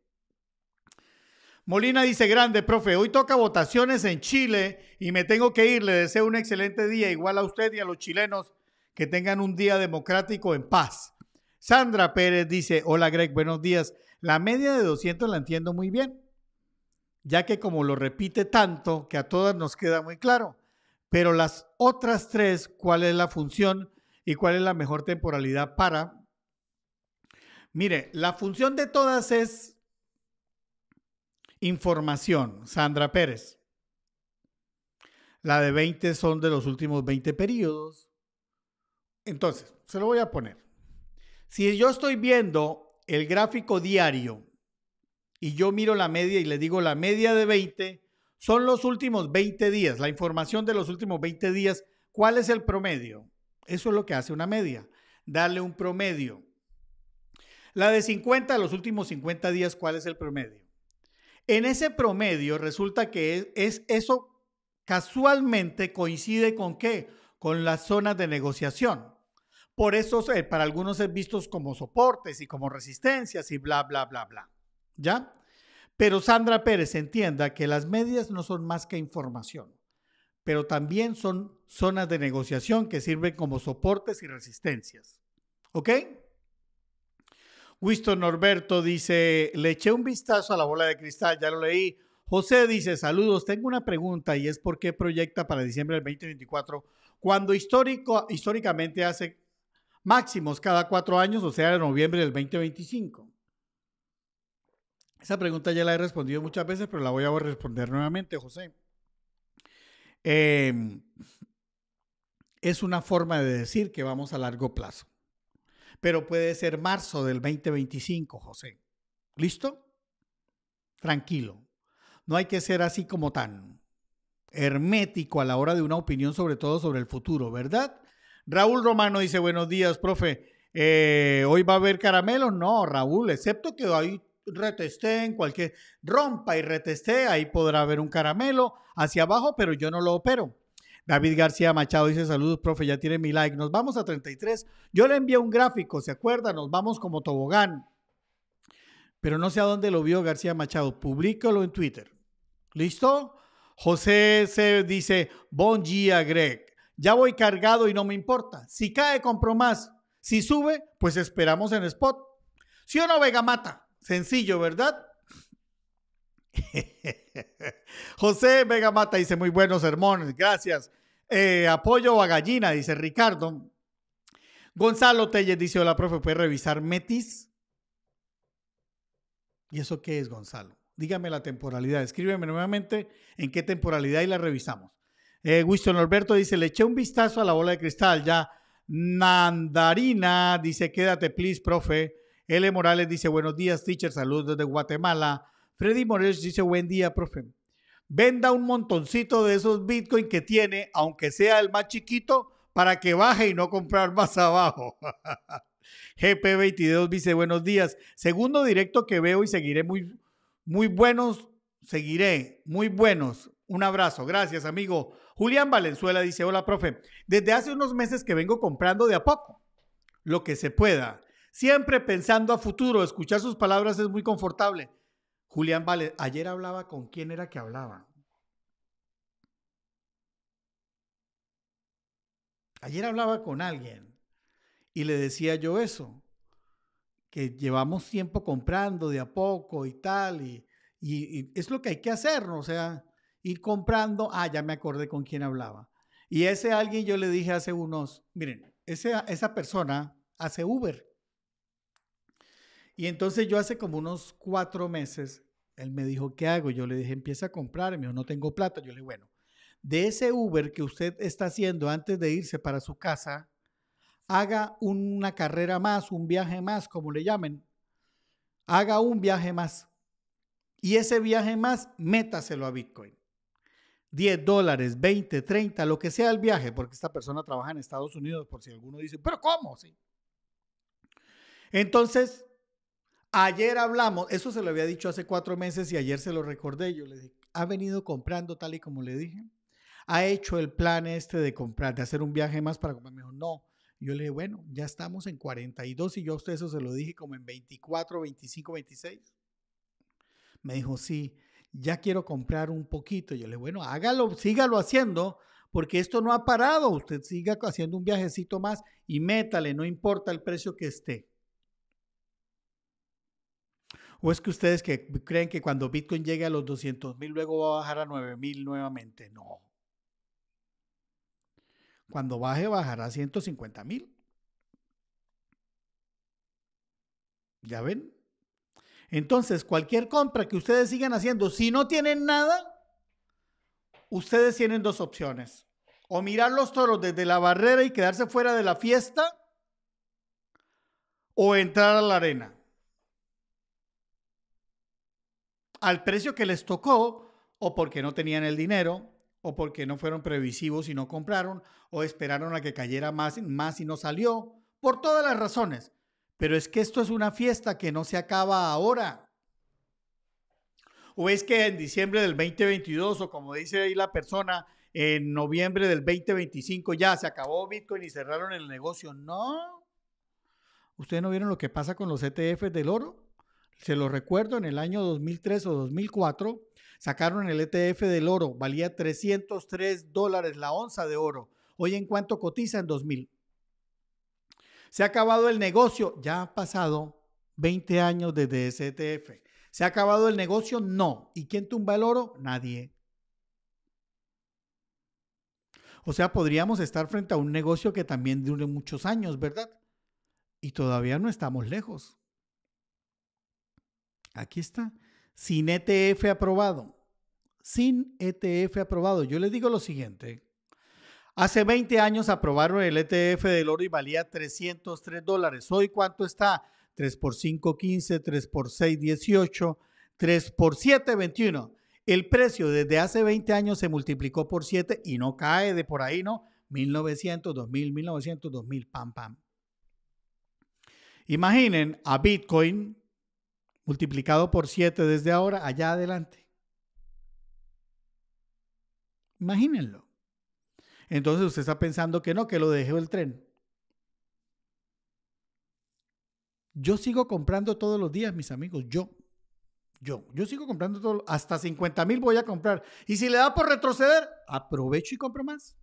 Molina dice, grande, profe, hoy toca votaciones en Chile y me tengo que ir. Le deseo un excelente día, igual a usted y a los chilenos, que tengan un día democrático en paz. Sandra Pérez dice, hola Greg, buenos días. La media de 200 la entiendo muy bien, ya que como lo repite tanto, que a todas nos queda muy claro. Pero las otras tres, ¿cuál es la función y cuál es la mejor temporalidad para? Mire, la función de todas es información, Sandra Pérez. La de 20 son de los últimos 20 periodos. Entonces, se lo voy a poner. Si yo estoy viendo el gráfico diario y yo miro la media y le digo la media de 20 son los últimos 20 días, la información de los últimos 20 días. ¿Cuál es el promedio? Eso es lo que hace una media, darle un promedio. La de 50, los últimos 50 días, ¿cuál es el promedio? En ese promedio resulta que es, eso casualmente coincide con qué? Con las zonas de negociación. Por eso eh, para algunos es vistos como soportes y como resistencias y bla, bla, bla, bla. ¿Ya? Pero Sandra Pérez entienda que las medias no son más que información, pero también son zonas de negociación que sirven como soportes y resistencias. ¿Ok? Winston Norberto dice, le eché un vistazo a la bola de cristal, ya lo leí. José dice, saludos, tengo una pregunta y es por qué proyecta para diciembre del 2024 cuando histórico, históricamente hace máximos cada cuatro años, o sea, en noviembre del 2025. Esa pregunta ya la he respondido muchas veces, pero la voy a responder nuevamente, José. Em, es una forma de decir que vamos a largo plazo. Pero puede ser marzo del 2025, José. ¿Listo? Tranquilo. No hay que ser así como tan hermético a la hora de una opinión, sobre todo sobre el futuro, ¿verdad? Raúl Romano dice, buenos días, profe. Eh, ¿Hoy va a haber caramelo? No, Raúl, excepto que hoy en cualquier rompa y retesté. ahí podrá haber un caramelo hacia abajo, pero yo no lo opero. David García Machado dice saludos, profe, ya tiene mi like. Nos vamos a 33. Yo le envié un gráfico, ¿se acuerda Nos vamos como tobogán. Pero no sé a dónde lo vio García Machado. Publícalo en Twitter. ¿Listo? José se dice, bon día, Greg. Ya voy cargado y no me importa. Si cae, compro más. Si sube, pues esperamos en spot. Si ¿Sí o no, Vega Mata? Sencillo, ¿verdad? José Vega Mata dice, muy buenos sermones, gracias. Eh, apoyo a Gallina, dice Ricardo. Gonzalo Telles dice, hola, profe, ¿puede revisar Metis? ¿Y eso qué es, Gonzalo? Dígame la temporalidad, escríbeme nuevamente en qué temporalidad y la revisamos. Eh, Winston Alberto dice, le eché un vistazo a la bola de cristal, ya. Nandarina dice, quédate, please, profe. L. Morales dice, buenos días, teacher, saludos desde Guatemala. Freddy Morales dice, buen día, profe. Venda un montoncito de esos Bitcoin que tiene, aunque sea el más chiquito, para que baje y no comprar más abajo. GP22 dice, buenos días. Segundo directo que veo y seguiré muy, muy buenos, seguiré, muy buenos. Un abrazo, gracias amigo. Julián Valenzuela dice, hola profe, desde hace unos meses que vengo comprando de a poco, lo que se pueda. Siempre pensando a futuro, escuchar sus palabras es muy confortable. Julián Vale, ayer hablaba con quién era que hablaba. Ayer hablaba con alguien y le decía yo eso, que llevamos tiempo comprando de a poco y tal, y, es lo que hay que hacer, ¿no? o sea, ir comprando, ah, ya me acordé con quién hablaba. Y ese alguien yo le dije hace unos, miren, esa persona hace Uber. Y entonces yo hace como unos cuatro meses, él me dijo, ¿qué hago? Yo le dije, empieza a comprar. me dijo, no tengo plata. Yo le dije, bueno, de ese Uber que usted está haciendo antes de irse para su casa, haga una carrera más, un viaje más, como le llamen. Haga un viaje más. Y ese viaje más, métaselo a Bitcoin. 10 dólares, 20, 30, lo que sea el viaje, porque esta persona trabaja en Estados Unidos, por si alguno dice, pero ¿cómo? Sí. Entonces, Ayer hablamos, eso se lo había dicho hace cuatro meses y ayer se lo recordé. Yo le dije, ha venido comprando tal y como le dije. Ha hecho el plan este de comprar, de hacer un viaje más para comprar. Me dijo, no. Yo le dije, bueno, ya estamos en 42 y yo a usted eso se lo dije como en 24, 25, 26. Me dijo, sí, ya quiero comprar un poquito. Yo le dije, bueno, hágalo, sígalo haciendo, porque esto no ha parado. Usted siga haciendo un viajecito más y métale, no importa el precio que esté. ¿O es que ustedes que creen que cuando Bitcoin llegue a los 200 mil luego va a bajar a 9 mil nuevamente? No. Cuando baje, bajará a 150 mil. ¿Ya ven? Entonces, cualquier compra que ustedes sigan haciendo, si no tienen nada, ustedes tienen dos opciones. O mirar los toros desde la barrera y quedarse fuera de la fiesta, o entrar a la arena. al precio que les tocó o porque no tenían el dinero o porque no fueron previsivos y no compraron o esperaron a que cayera más, más y no salió, por todas las razones. Pero es que esto es una fiesta que no se acaba ahora. O es que en diciembre del 2022 o como dice ahí la persona, en noviembre del 2025 ya se acabó Bitcoin y cerraron el negocio. No. ¿Ustedes no vieron lo que pasa con los ETFs del oro? se lo recuerdo, en el año 2003 o 2004 sacaron el ETF del oro, valía 303 dólares la onza de oro. Hoy en cuánto cotiza en 2000. Se ha acabado el negocio, ya han pasado 20 años desde ese ETF. ¿Se ha acabado el negocio? No. ¿Y quién tumba el oro? Nadie. O sea, podríamos estar frente a un negocio que también dure muchos años, ¿verdad? Y todavía no estamos lejos. Aquí está. Sin ETF aprobado. Sin ETF aprobado. Yo les digo lo siguiente. Hace 20 años aprobaron el ETF del oro y valía 303 dólares. Hoy, ¿cuánto está? 3 por 5, 15, 3 por 6, 18, 3 por 7, 21. El precio desde hace 20 años se multiplicó por 7 y no cae de por ahí, ¿no? 1900, 2000, 1900, 2000, pam, pam. Imaginen a Bitcoin, multiplicado por 7 desde ahora, allá adelante. Imagínenlo. Entonces usted está pensando que no, que lo dejó el tren. Yo sigo comprando todos los días, mis amigos, yo. Yo, yo sigo comprando todo, hasta 50 mil voy a comprar. Y si le da por retroceder, aprovecho y compro más.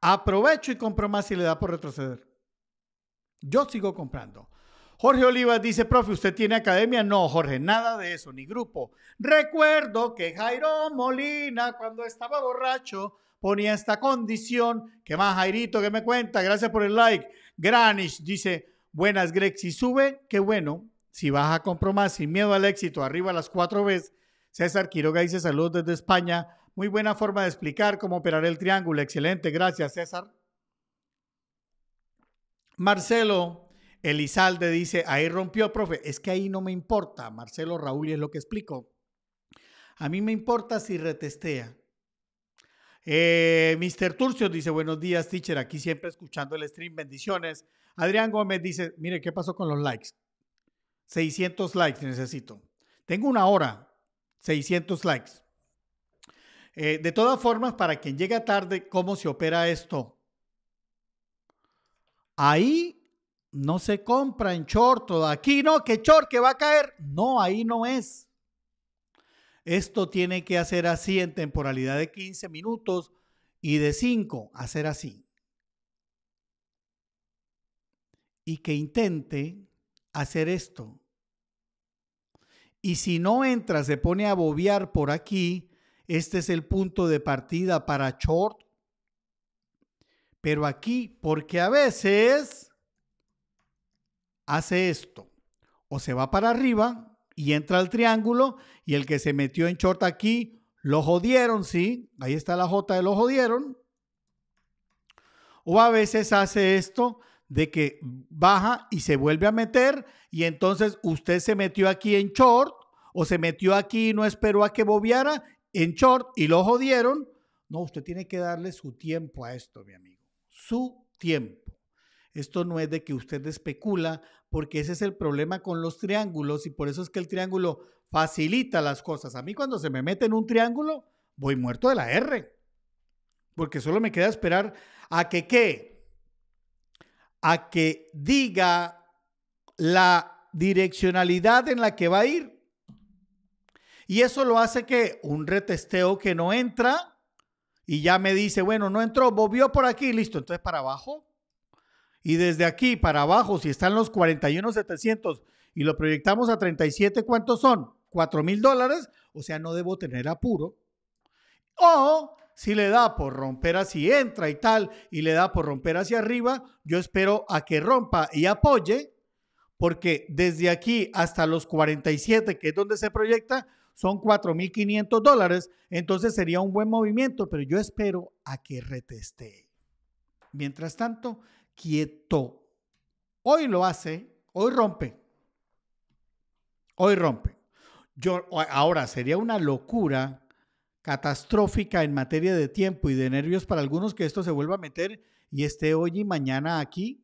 Aprovecho y compro más si le da por retroceder. Yo sigo comprando. Jorge Olivas dice, profe, ¿usted tiene academia? No, Jorge, nada de eso, ni grupo. Recuerdo que Jairo Molina, cuando estaba borracho, ponía esta condición. ¿Qué más, Jairito? ¿Qué me cuenta? Gracias por el like. Granish dice, buenas, Greg. Si sube, qué bueno. Si baja, compro más. Sin miedo al éxito, arriba las cuatro veces. César Quiroga dice, saludos desde España. Muy buena forma de explicar cómo operar el triángulo. Excelente, gracias, César. Marcelo Elizalde dice, ahí rompió, profe, es que ahí no me importa, Marcelo Raúl es lo que explico. A mí me importa si retestea. Eh, Mr. Turcio dice, buenos días, teacher, aquí siempre escuchando el stream, bendiciones. Adrián Gómez dice, mire, ¿qué pasó con los likes? 600 likes necesito. Tengo una hora, 600 likes. Eh, de todas formas, para quien llega tarde, ¿cómo se opera esto? Ahí no se compra en short, o aquí no, que short que va a caer. No, ahí no es. Esto tiene que hacer así en temporalidad de 15 minutos y de 5, hacer así. Y que intente hacer esto. Y si no entra, se pone a bobear por aquí. Este es el punto de partida para short. Pero aquí, porque a veces hace esto. O se va para arriba y entra al triángulo y el que se metió en short aquí, lo jodieron, sí. Ahí está la J de lo jodieron. O a veces hace esto de que baja y se vuelve a meter y entonces usted se metió aquí en short o se metió aquí y no esperó a que bobeara en short y lo jodieron. No, usted tiene que darle su tiempo a esto, mi amigo. Su tiempo. Esto no es de que usted especula, porque ese es el problema con los triángulos y por eso es que el triángulo facilita las cosas. A mí cuando se me mete en un triángulo, voy muerto de la R, porque solo me queda esperar a que qué, a que diga la direccionalidad en la que va a ir. Y eso lo hace que un retesteo que no entra y ya me dice, bueno, no entró, volvió por aquí, listo, entonces para abajo y desde aquí para abajo, si están los 41,700 y lo proyectamos a 37, ¿cuántos son? 4,000 mil dólares, o sea, no debo tener apuro. O si le da por romper así, entra y tal, y le da por romper hacia arriba, yo espero a que rompa y apoye, porque desde aquí hasta los 47, que es donde se proyecta, son 4.500 dólares, entonces sería un buen movimiento, pero yo espero a que reteste. Mientras tanto, quieto. Hoy lo hace, hoy rompe. Hoy rompe. Yo, ahora sería una locura catastrófica en materia de tiempo y de nervios para algunos que esto se vuelva a meter y esté hoy y mañana aquí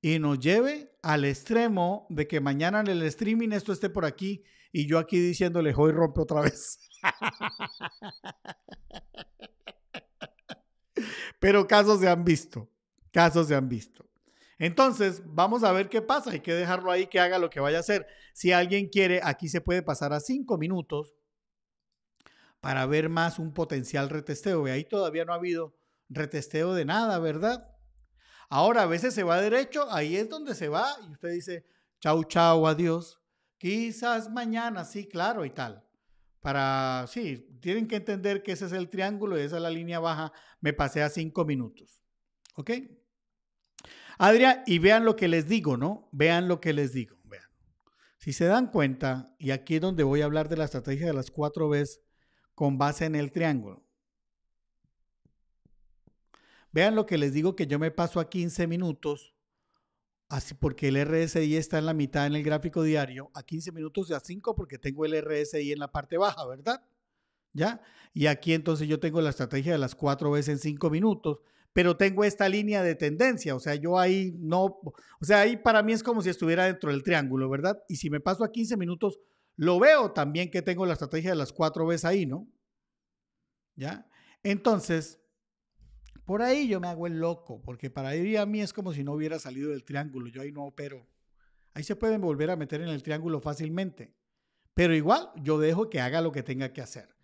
y nos lleve al extremo de que mañana en el streaming esto esté por aquí y yo aquí diciéndole hoy rompe otra vez. Pero casos se han visto casos se han visto. Entonces, vamos a ver qué pasa. Hay que dejarlo ahí que haga lo que vaya a hacer. Si alguien quiere, aquí se puede pasar a cinco minutos para ver más un potencial retesteo. Y ahí todavía no ha habido retesteo de nada, ¿verdad? Ahora, a veces se va derecho, ahí es donde se va y usted dice, chau, chau, adiós. Quizás mañana, sí, claro, y tal. Para, sí, tienen que entender que ese es el triángulo y esa es la línea baja. Me pasé a cinco minutos. ¿Ok? Adria, y vean lo que les digo, ¿no? Vean lo que les digo. Vean. Si se dan cuenta, y aquí es donde voy a hablar de la estrategia de las cuatro Bs con base en el triángulo. Vean lo que les digo que yo me paso a 15 minutos, así porque el RSI está en la mitad en el gráfico diario, a 15 minutos y a 5 porque tengo el RSI en la parte baja, ¿verdad? ¿Ya? Y aquí entonces yo tengo la estrategia de las cuatro veces en 5 minutos pero tengo esta línea de tendencia, o sea, yo ahí no, o sea, ahí para mí es como si estuviera dentro del triángulo, ¿verdad? Y si me paso a 15 minutos, lo veo también que tengo la estrategia de las cuatro veces ahí, ¿no? ¿Ya? Entonces, por ahí yo me hago el loco, porque para ahí a mí es como si no hubiera salido del triángulo, yo ahí no opero. Ahí se pueden volver a meter en el triángulo fácilmente, pero igual yo dejo que haga lo que tenga que hacer.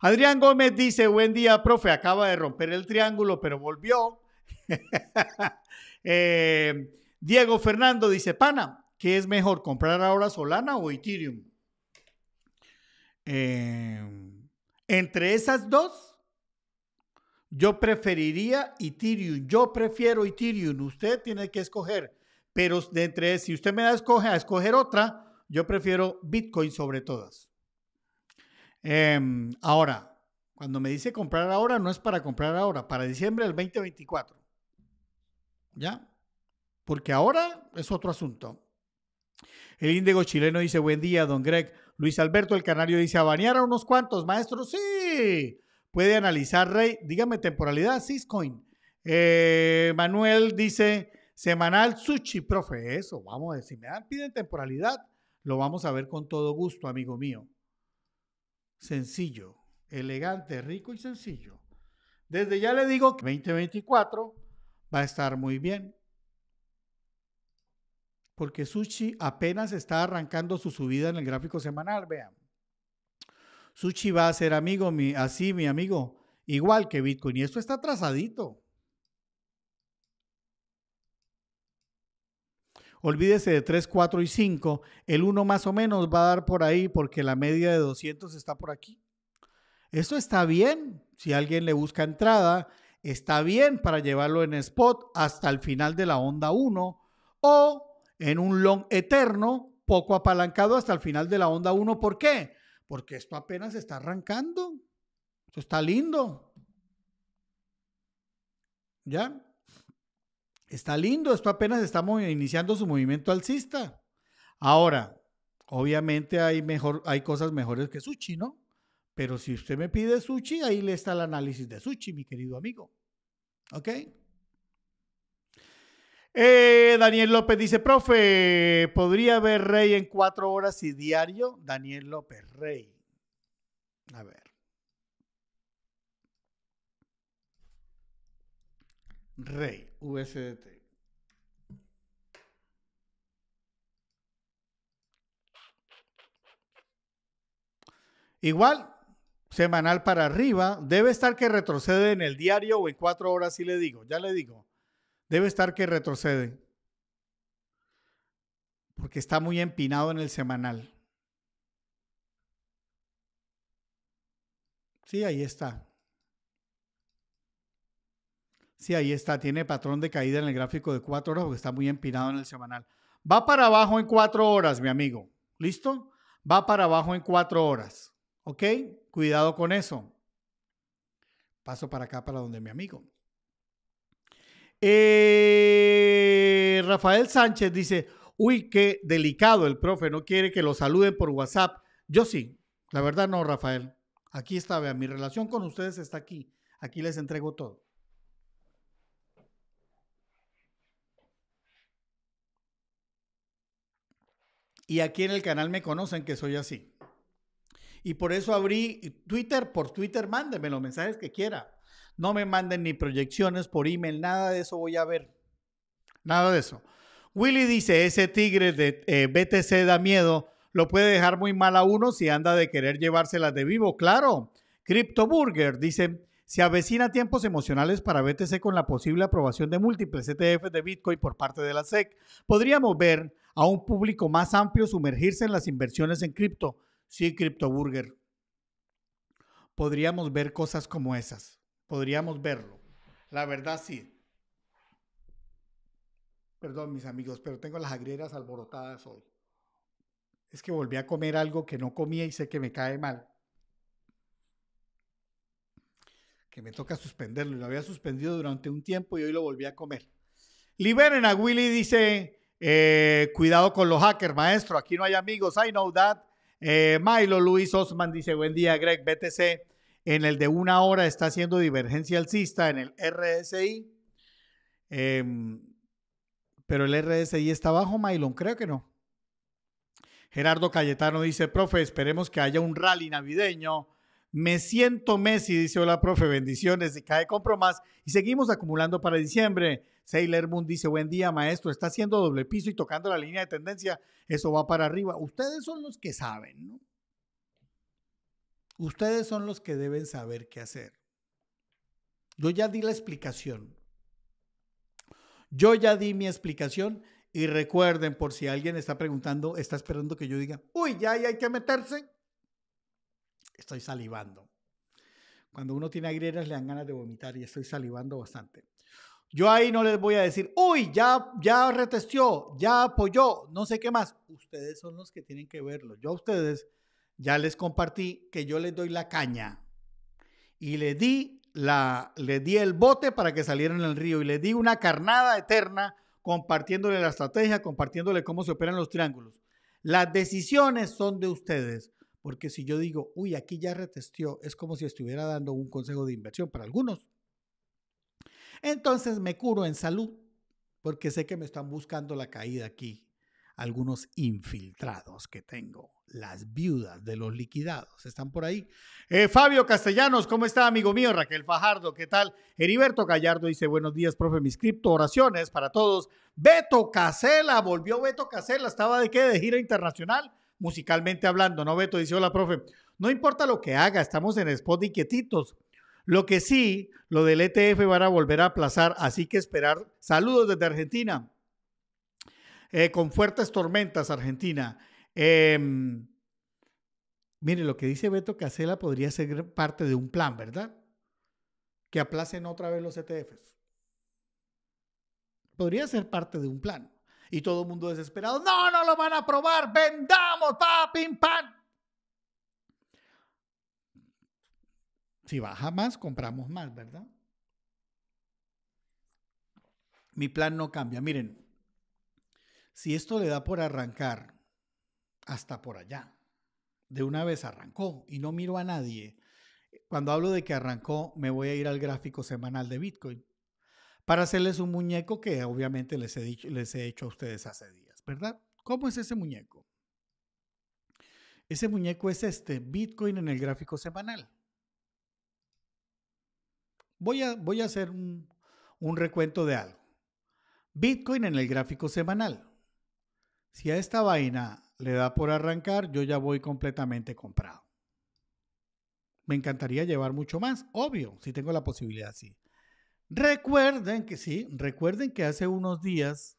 Adrián Gómez dice, buen día, profe, acaba de romper el triángulo, pero volvió. Eh, Diego Fernando dice, pana, ¿qué es mejor, comprar ahora Solana o Ethereum? Eh, entre esas dos, yo preferiría Ethereum. Yo prefiero Ethereum. Usted tiene que escoger. Pero entre, si usted me da a escoger otra, yo prefiero Bitcoin sobre todas. Em, ahora, cuando me dice comprar ahora, no es para comprar ahora, para diciembre del 2024. ¿Ya? Porque ahora es otro asunto. El índigo chileno dice, buen día, don Greg. Luis Alberto el Canario dice, a bañar a unos cuantos, maestros, sí. Puede analizar, Rey. Dígame temporalidad, CISCOIN, eh, Manuel dice, semanal sushi, profe, eso, vamos a decir, me dan, piden temporalidad, lo vamos a ver con todo gusto, amigo mío sencillo, elegante, rico y sencillo. Desde ya le digo que 2024 va a estar muy bien. Porque Sushi apenas está arrancando su subida en el gráfico semanal, vean. Sushi va a ser amigo, así mi amigo, igual que Bitcoin. Y esto está atrasadito. Olvídese de 3, 4 y 5. El 1 más o menos va a dar por ahí porque la media de 200 está por aquí. eso está bien. Si alguien le busca entrada, está bien para llevarlo en spot hasta el final de la onda 1 o en un long eterno poco apalancado hasta el final de la onda 1. ¿Por qué? Porque esto apenas está arrancando. Esto está lindo. ¿Ya? Está lindo, esto apenas está iniciando su movimiento alcista. Ahora, obviamente hay, mejor, hay cosas mejores que sushi, ¿no? Pero si usted me pide sushi, ahí le está el análisis de sushi, mi querido amigo. ¿Ok? Eh, Daniel López dice, profe, ¿podría ver rey en cuatro horas y diario? Daniel López, rey. A ver. Rey. USDT. Igual, semanal para arriba, debe estar que retrocede en el diario o en cuatro horas, si le digo, ya le digo, debe estar que retrocede, porque está muy empinado en el semanal. Sí, ahí está. Sí, ahí está, tiene patrón de caída en el gráfico de cuatro horas porque está muy empinado en el semanal. Va para abajo en cuatro horas, mi amigo. ¿Listo? Va para abajo en cuatro horas. ¿Ok? Cuidado con eso. Paso para acá, para donde mi amigo. Eh, Rafael Sánchez dice, uy, qué delicado el profe, no quiere que lo saluden por WhatsApp. Yo sí, la verdad no, Rafael. Aquí está, mi relación con ustedes está aquí. Aquí les entrego todo. Y aquí en el canal me conocen que soy así. Y por eso abrí Twitter, por Twitter mándenme los mensajes que quiera. No me manden ni proyecciones por email, nada de eso voy a ver. Nada de eso. Willy dice, ese tigre de eh, BTC da miedo, lo puede dejar muy mal a uno si anda de querer llevárselas de vivo, claro. CryptoBurger dice, se avecina tiempos emocionales para BTC con la posible aprobación de múltiples ETF de Bitcoin por parte de la SEC. Podríamos ver a un público más amplio sumergirse en las inversiones en cripto. Sí, Burger. Podríamos ver cosas como esas. Podríamos verlo. La verdad, sí. Perdón, mis amigos, pero tengo las agrieras alborotadas hoy. Es que volví a comer algo que no comía y sé que me cae mal. Que me toca suspenderlo. Lo había suspendido durante un tiempo y hoy lo volví a comer. Liberen a Willy, dice eh, cuidado con los hackers, maestro. Aquí no hay amigos. I know that. Eh, Milo Luis Osman dice: Buen día, Greg. BTC en el de una hora está haciendo divergencia alcista en el RSI. Em, pero el RSI está bajo, Milo creo que no. Gerardo Cayetano dice, profe, esperemos que haya un rally navideño. Me siento Messi, dice, hola, profe, bendiciones, y cae compro más. Y seguimos acumulando para diciembre. Sailor Moon dice, buen día, maestro, está haciendo doble piso y tocando la línea de tendencia, eso va para arriba. Ustedes son los que saben, ¿no? Ustedes son los que deben saber qué hacer. Yo ya di la explicación. Yo ya di mi explicación y recuerden, por si alguien está preguntando, está esperando que yo diga, uy, ya, ya hay que meterse. Estoy salivando. Cuando uno tiene agrieras le dan ganas de vomitar y estoy salivando bastante. Yo ahí no les voy a decir, uy, ya, ya retestió, ya apoyó, no sé qué más. Ustedes son los que tienen que verlo. Yo a ustedes ya les compartí que yo les doy la caña y le di la, le di el bote para que salieran al río y le di una carnada eterna compartiéndole la estrategia, compartiéndole cómo se operan los triángulos. Las decisiones son de ustedes, porque si yo digo, uy, aquí ya retestió, es como si estuviera dando un consejo de inversión para algunos entonces me curo en salud, porque sé que me están buscando la caída aquí. Algunos infiltrados que tengo, las viudas de los liquidados, están por ahí. Eh, Fabio Castellanos, ¿cómo está, amigo mío? Raquel Fajardo, ¿qué tal? Heriberto Gallardo dice: Buenos días, profe, mis cripto oraciones para todos. Beto Casela, volvió Beto Casella, estaba de qué? De gira internacional, musicalmente hablando, ¿no? Beto dice: Hola, profe. No importa lo que haga, estamos en spot inquietitos. Lo que sí, lo del ETF van a volver a aplazar, así que esperar. Saludos desde Argentina. Eh, con fuertes tormentas, Argentina. Em, mire, lo que dice Beto Cacela podría ser parte de un plan, ¿verdad? Que aplacen otra vez los ETFs. Podría ser parte de un plan. Y todo el mundo desesperado. No, no lo van a aprobar. Vendamos, pa, pim, Si baja más, compramos más, ¿verdad? Mi plan no cambia. Miren, si esto le da por arrancar hasta por allá, de una vez arrancó y no miro a nadie. Cuando hablo de que arrancó, me voy a ir al gráfico semanal de Bitcoin para hacerles un muñeco que obviamente les he, les he hecho a ustedes hace días, ¿verdad? ¿Cómo es ese muñeco? Ese muñeco es este, Bitcoin en el gráfico semanal. Voy a, hacer un, un recuento de algo. Bitcoin en el gráfico semanal. Si a esta vaina le da por arrancar, yo ya voy completamente comprado. Me encantaría llevar mucho más, obvio, si tengo la posibilidad, sí. Recuerden que sí, recuerden que hace unos días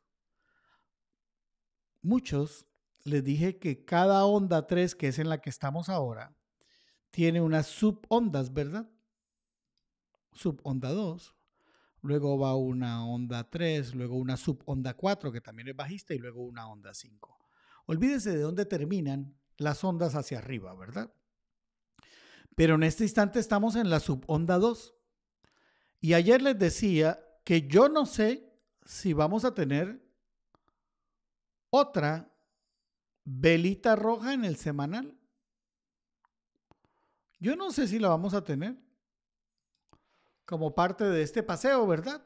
muchos les dije que cada onda 3, que es en la que estamos ahora, tiene unas subondas, ¿verdad? subonda 2, luego va una onda 3, luego una subonda 4, que también es bajista, y luego una onda 5. Olvídense de dónde terminan las ondas hacia arriba, ¿verdad? Pero en este instante estamos en la subonda 2. Y ayer les decía que yo no sé si vamos a tener otra velita roja en el semanal. Yo no sé si la vamos a tener como parte de este paseo, ¿verdad?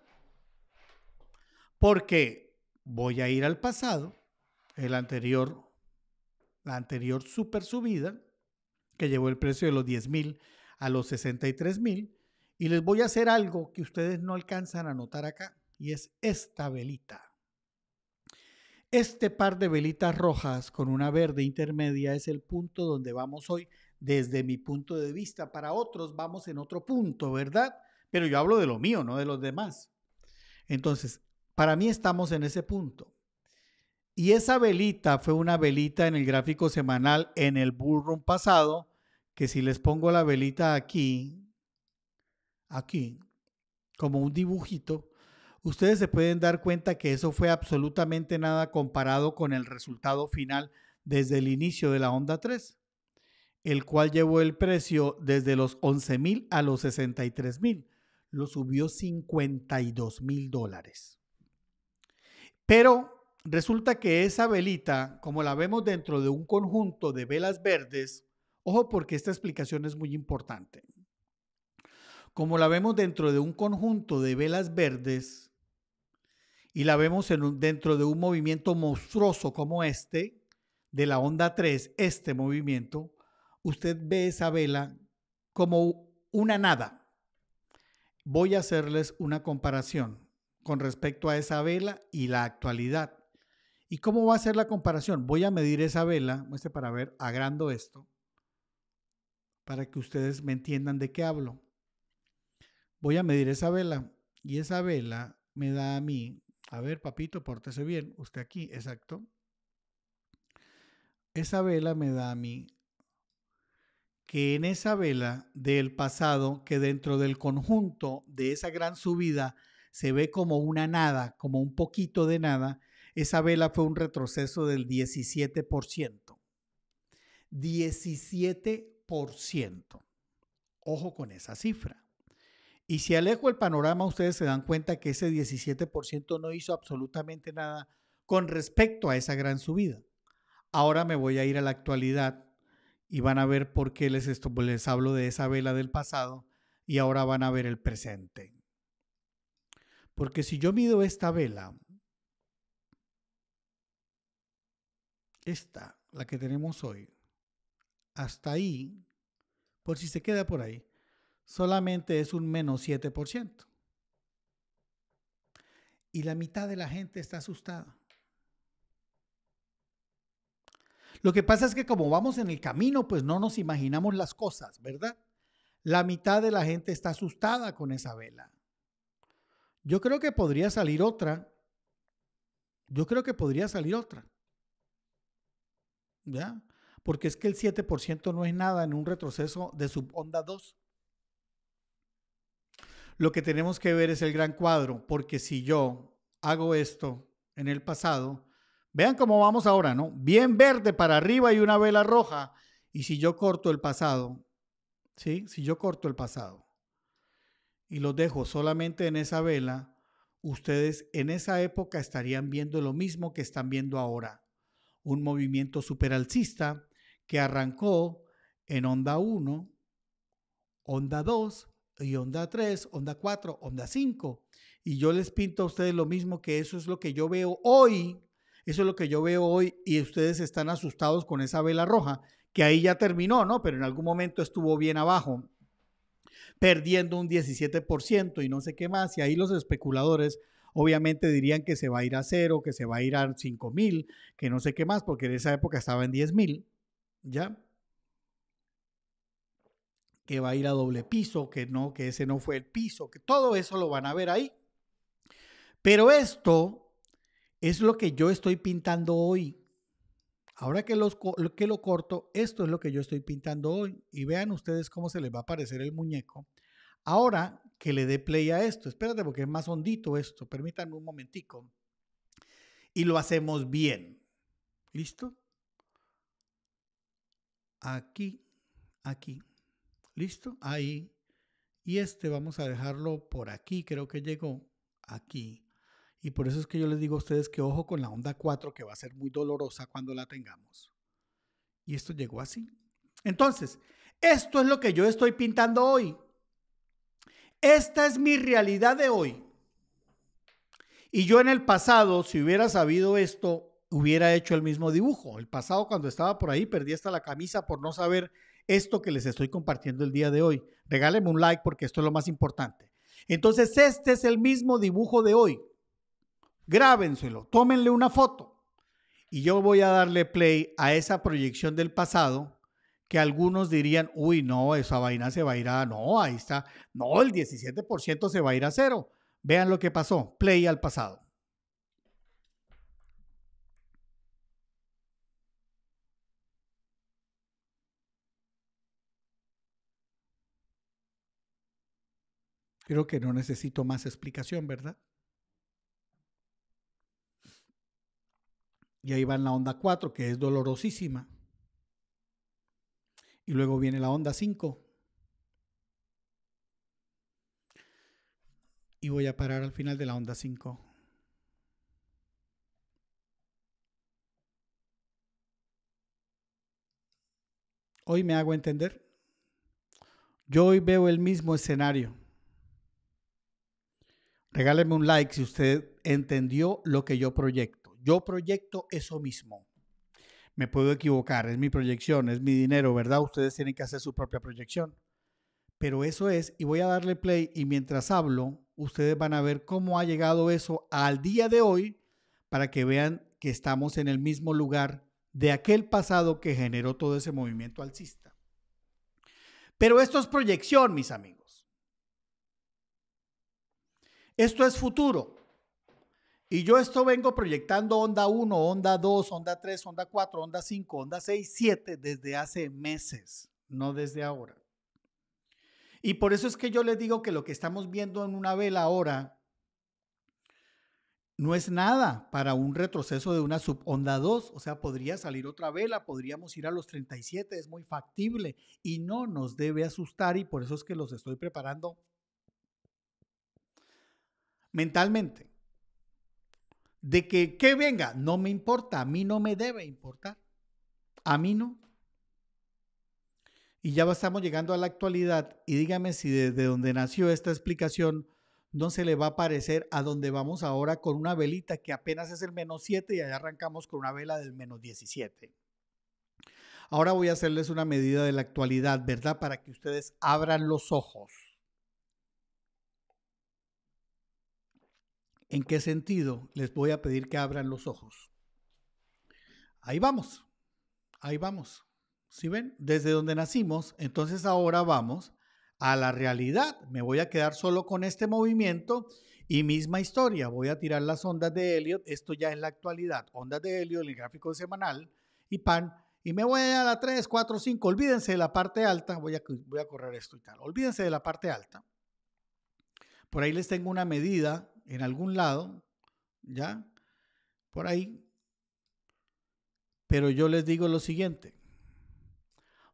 Porque voy a ir al pasado, el anterior, la anterior super subida, que llevó el precio de los 10.000 mil a los 63 mil, y les voy a hacer algo que ustedes no alcanzan a notar acá, y es esta velita. Este par de velitas rojas con una verde intermedia es el punto donde vamos hoy desde mi punto de vista. Para otros vamos en otro punto, ¿verdad? Pero yo hablo de lo mío, no de los demás. Entonces, para mí estamos en ese punto. Y esa velita fue una velita en el gráfico semanal en el bullrun pasado, que si les pongo la velita aquí, aquí, como un dibujito, ustedes se pueden dar cuenta que eso fue absolutamente nada comparado con el resultado final desde el inicio de la onda 3, el cual llevó el precio desde los 11.000 a los 63.000 lo subió 52 mil dólares. Pero resulta que esa velita, como la vemos dentro de un conjunto de velas verdes, ojo porque esta explicación es muy importante. Como la vemos dentro de un conjunto de velas verdes y la vemos dentro de un movimiento monstruoso como este, de la onda 3, este movimiento, usted ve esa vela como una nada, voy a hacerles una comparación con respecto a esa vela y la actualidad. ¿Y cómo va a ser la comparación? Voy a medir esa vela, muestre para ver, agrando esto, para que ustedes me entiendan de qué hablo. Voy a medir esa vela y esa vela me da a mí, a ver, papito, pórtese bien, usted aquí, exacto. Esa vela me da a mí que en esa vela del pasado, que dentro del conjunto de esa gran subida se ve como una nada, como un poquito de nada, esa vela fue un retroceso del 17%. 17%. Ojo con esa cifra. Y si alejo el panorama, ustedes se dan cuenta que ese 17% no hizo absolutamente nada con respecto a esa gran subida. Ahora me voy a ir a la actualidad y van a ver por qué les, pues, les hablo de esa vela del pasado y ahora van a ver el presente. Porque si yo mido esta vela, esta, la que tenemos hoy, hasta ahí, por si se queda por ahí, solamente es un menos 7%. Y la mitad de la gente está asustada. Lo que pasa es que como vamos en el camino, pues no nos imaginamos las cosas, ¿verdad? La mitad de la gente está asustada con esa vela. Yo creo que podría salir otra. Yo creo que podría salir otra. ¿Ya? Porque es que el 7% no es nada en un retroceso de subonda 2. Lo que tenemos que ver es el gran cuadro, porque si yo hago esto en el pasado, Vean cómo vamos ahora, ¿no? Bien verde para arriba y una vela roja. Y si yo corto el pasado, ¿sí? Si yo corto el pasado y lo dejo solamente en esa vela, ustedes en esa época estarían viendo lo mismo que están viendo ahora. Un movimiento alcista que arrancó en onda 1, onda 2 y onda 3, onda 4, onda 5. Y yo les pinto a ustedes lo mismo que eso es lo que yo veo hoy eso es lo que yo veo hoy y ustedes están asustados con esa vela roja, que ahí ya terminó, ¿no? Pero en algún momento estuvo bien abajo, perdiendo un 17% y no sé qué más. Y ahí los especuladores obviamente dirían que se va a ir a cero, que se va a ir a 5 mil, que no sé qué más, porque en esa época estaba en 10 mil, ¿ya? Que va a ir a doble piso, que no, que ese no fue el piso, que todo eso lo van a ver ahí. Pero esto es lo que yo estoy pintando hoy. Ahora que, lo corto, esto es lo que yo estoy pintando hoy. Y vean ustedes cómo se les va a aparecer el muñeco. Ahora que le dé play a esto, espérate porque es más hondito esto, permítanme un momentico. Y lo hacemos bien. ¿Listo? Aquí, aquí. ¿Listo? Ahí. Y este vamos a dejarlo por aquí, creo que llegó aquí. Y por eso es que yo les digo a ustedes que ojo con la onda 4, que va a ser muy dolorosa cuando la tengamos. Y esto llegó así. Entonces, esto es lo que yo estoy pintando hoy. Esta es mi realidad de hoy. Y yo en el pasado, si hubiera sabido esto, hubiera hecho el mismo dibujo. El pasado, cuando estaba por ahí, perdí hasta la camisa por no saber esto que les estoy compartiendo el día de hoy. Regáleme un like porque esto es lo más importante. Entonces, este es el mismo dibujo de hoy grábenselo, tómenle una foto. Y yo voy a darle play a esa proyección del pasado que algunos dirían, uy, no, esa vaina se va a ir a, no, ahí está, no, el 17% se va a ir a cero. Vean lo que pasó, play al pasado. Creo que no necesito más explicación, ¿verdad? Y ahí va en la onda 4, que es dolorosísima. Y luego viene la onda 5. Y voy a parar al final de la onda 5. Hoy me hago entender. Yo hoy veo el mismo escenario. Regáleme un like si usted entendió lo que yo proyecto yo proyecto eso mismo. Me puedo equivocar, es mi proyección, es mi dinero, ¿verdad? Ustedes tienen que hacer su propia proyección. Pero eso es, y voy a darle play y mientras hablo, ustedes van a ver cómo ha llegado eso al día de hoy para que vean que estamos en el mismo lugar de aquel pasado que generó todo ese movimiento alcista. Pero esto es proyección, mis amigos. Esto es futuro. Y yo esto vengo proyectando onda 1, onda 2, onda 3, onda 4, onda 5, onda 6, 7 desde hace meses, no desde ahora. Y por eso es que yo les digo que lo que estamos viendo en una vela ahora no es nada para un retroceso de una subonda 2. O sea, podría salir otra vela, podríamos ir a los 37, es muy factible y no nos debe asustar y por eso es que los estoy preparando mentalmente de que qué venga, no me importa, a mí no me debe importar. A mí no. Y ya estamos llegando a la actualidad y dígame si desde donde nació esta explicación no se le va a parecer a donde vamos ahora con una velita que apenas es el menos 7 y allá arrancamos con una vela del menos 17. Ahora voy a hacerles una medida de la actualidad, ¿verdad? Para que ustedes abran los ojos. ¿En qué sentido? Les voy a pedir que abran los ojos. Ahí vamos, ahí vamos. ¿Sí ven? Desde donde nacimos, entonces ahora vamos a la realidad. Me voy a quedar solo con este movimiento y misma historia. Voy a tirar las ondas de Elliot, esto ya es la actualidad, ondas de Elliot, el gráfico semanal y pan. Y me voy a la 3, 4, 5. Olvídense de la parte alta. Voy a, voy a correr esto y tal. Olvídense de la parte alta. Por ahí les tengo una medida en algún lado, ¿ya? Por ahí. Pero yo les digo lo siguiente.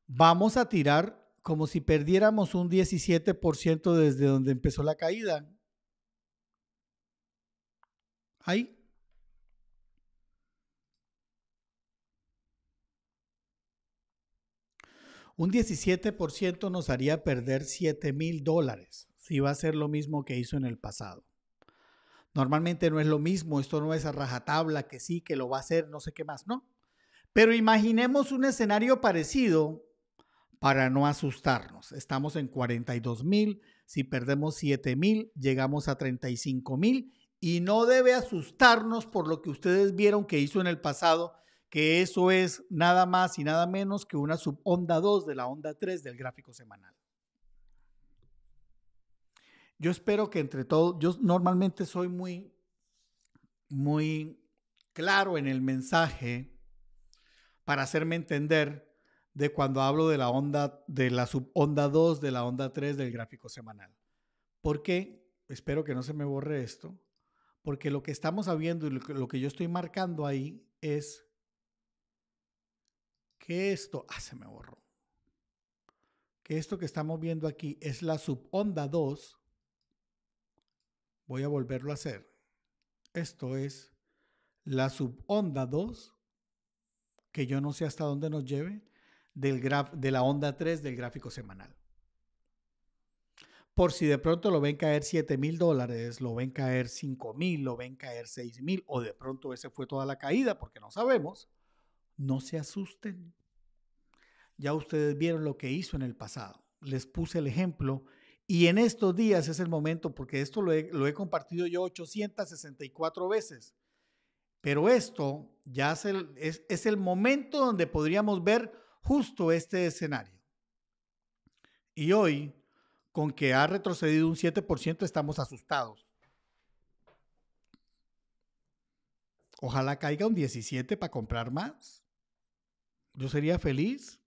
Vamos a tirar como si perdiéramos un 17% desde donde empezó la caída. Ahí. Un 17% nos haría perder 7 mil dólares si va a ser lo mismo que hizo en el pasado. Normalmente no es lo mismo, esto no es a rajatabla que sí, que lo va a hacer, no sé qué más, ¿no? Pero imaginemos un escenario parecido para no asustarnos. Estamos en 42 mil, si perdemos 7 mil, llegamos a 35 mil y no debe asustarnos por lo que ustedes vieron que hizo en el pasado, que eso es nada más y nada menos que una subonda 2 de la onda 3 del gráfico semanal yo espero que entre todos, yo normalmente soy muy, muy claro en el mensaje para hacerme entender de cuando hablo de la onda, de la subonda 2, de la onda 3 del gráfico semanal. ¿Por qué? espero que no se me borre esto, porque lo que estamos viendo y lo que, lo que yo estoy marcando ahí es que esto, ah, se me borró, que esto que estamos viendo aquí es la subonda 2 voy a volverlo a hacer. Esto es la subonda 2, que yo no sé hasta dónde nos lleve, de la onda 3 del gráfico semanal. Por si de pronto lo ven caer 7 mil dólares, lo ven caer 5 mil, lo ven caer 6 mil, o de pronto ese fue toda la caída, porque no sabemos, no se asusten. Ya ustedes vieron lo que hizo en el pasado. Les puse el ejemplo y en estos días es el momento, porque esto lo he, compartido yo 864 veces, pero esto ya es el, es el momento donde podríamos ver justo este escenario. Y hoy, con que ha retrocedido un 7%, estamos asustados. Ojalá caiga un 17 para comprar más. Yo sería feliz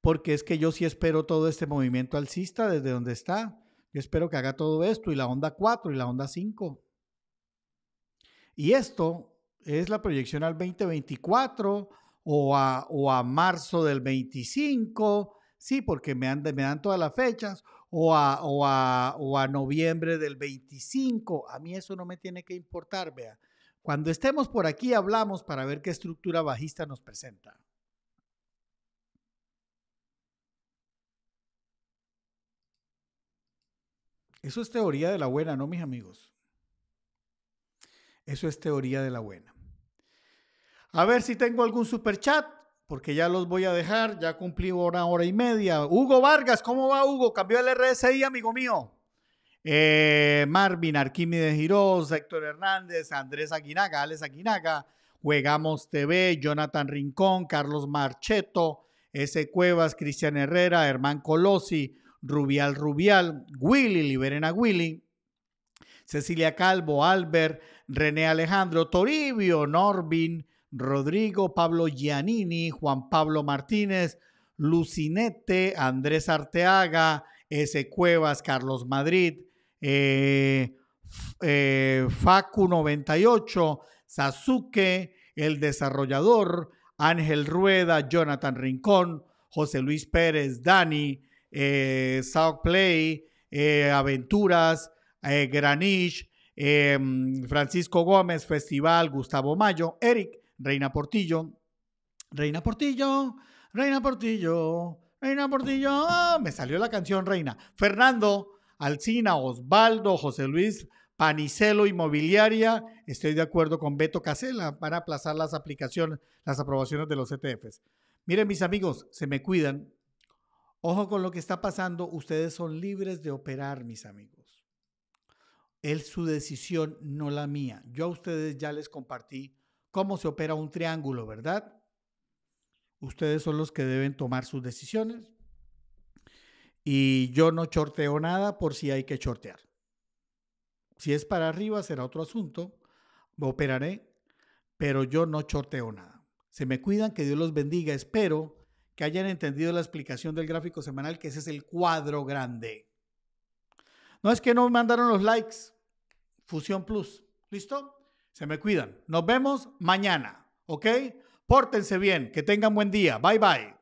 porque es que yo sí espero todo este movimiento alcista desde donde está. Yo espero que haga todo esto y la onda 4 y la onda 5. Y esto es la proyección al 2024 o a, marzo del 25, sí, porque me, me dan todas las fechas, o a, o a noviembre del 25. A mí eso no me tiene que importar, vea. Cuando estemos por aquí hablamos para ver qué estructura bajista nos presenta. Eso es teoría de la buena, ¿no, mis amigos? Eso es teoría de la buena. A ver si tengo algún super chat, porque ya los voy a dejar, ya cumplí una hora y media. Hugo Vargas, ¿cómo va Hugo? Cambió el RSI, amigo mío. Eh, Marvin, Arquímedes Girós, Héctor Hernández, Andrés Aguinaga, Alex Aguinaga, Juegamos TV, Jonathan Rincón, Carlos Marcheto, S. Cuevas, Cristian Herrera, Herman Colosi, Rubial Rubial, Willy, liberen a Willy, Cecilia Calvo, Albert, René Alejandro, Toribio, Norbin, Rodrigo, Pablo Giannini, Juan Pablo Martínez, Lucinete, Andrés Arteaga, S. Cuevas, Carlos Madrid, eh, eh, Facu 98, Sasuke, El Desarrollador, Ángel Rueda, Jonathan Rincón, José Luis Pérez, Dani, eh, South Play, eh, Aventuras, eh, Graniche, eh, Francisco Gómez, Festival, Gustavo Mayo, Eric, Reina Portillo, Reina Portillo, Reina Portillo, Reina Portillo, ¡Ah! me salió la canción Reina, Fernando, Alcina, Osvaldo, José Luis, Panicelo Inmobiliaria, estoy de acuerdo con Beto Casella, para aplazar las aplicaciones, las aprobaciones de los ETFs. Miren mis amigos, se me cuidan, Ojo con lo que está pasando, ustedes son libres de operar, mis amigos. Es su decisión, no la mía. Yo a ustedes ya les compartí cómo se opera un triángulo, ¿verdad? Ustedes son los que deben tomar sus decisiones. Y yo no chorteo nada por si hay que chortear. Si es para arriba será otro asunto. Me Operaré, pero yo no chorteo nada. Se me cuidan, que Dios los bendiga. Espero que hayan entendido la explicación del gráfico semanal, que ese es el cuadro grande. No es que no mandaron los likes. Fusión Plus. ¿Listo? Se me cuidan. Nos vemos mañana. ¿Ok? Pórtense bien. Que tengan buen día. Bye bye.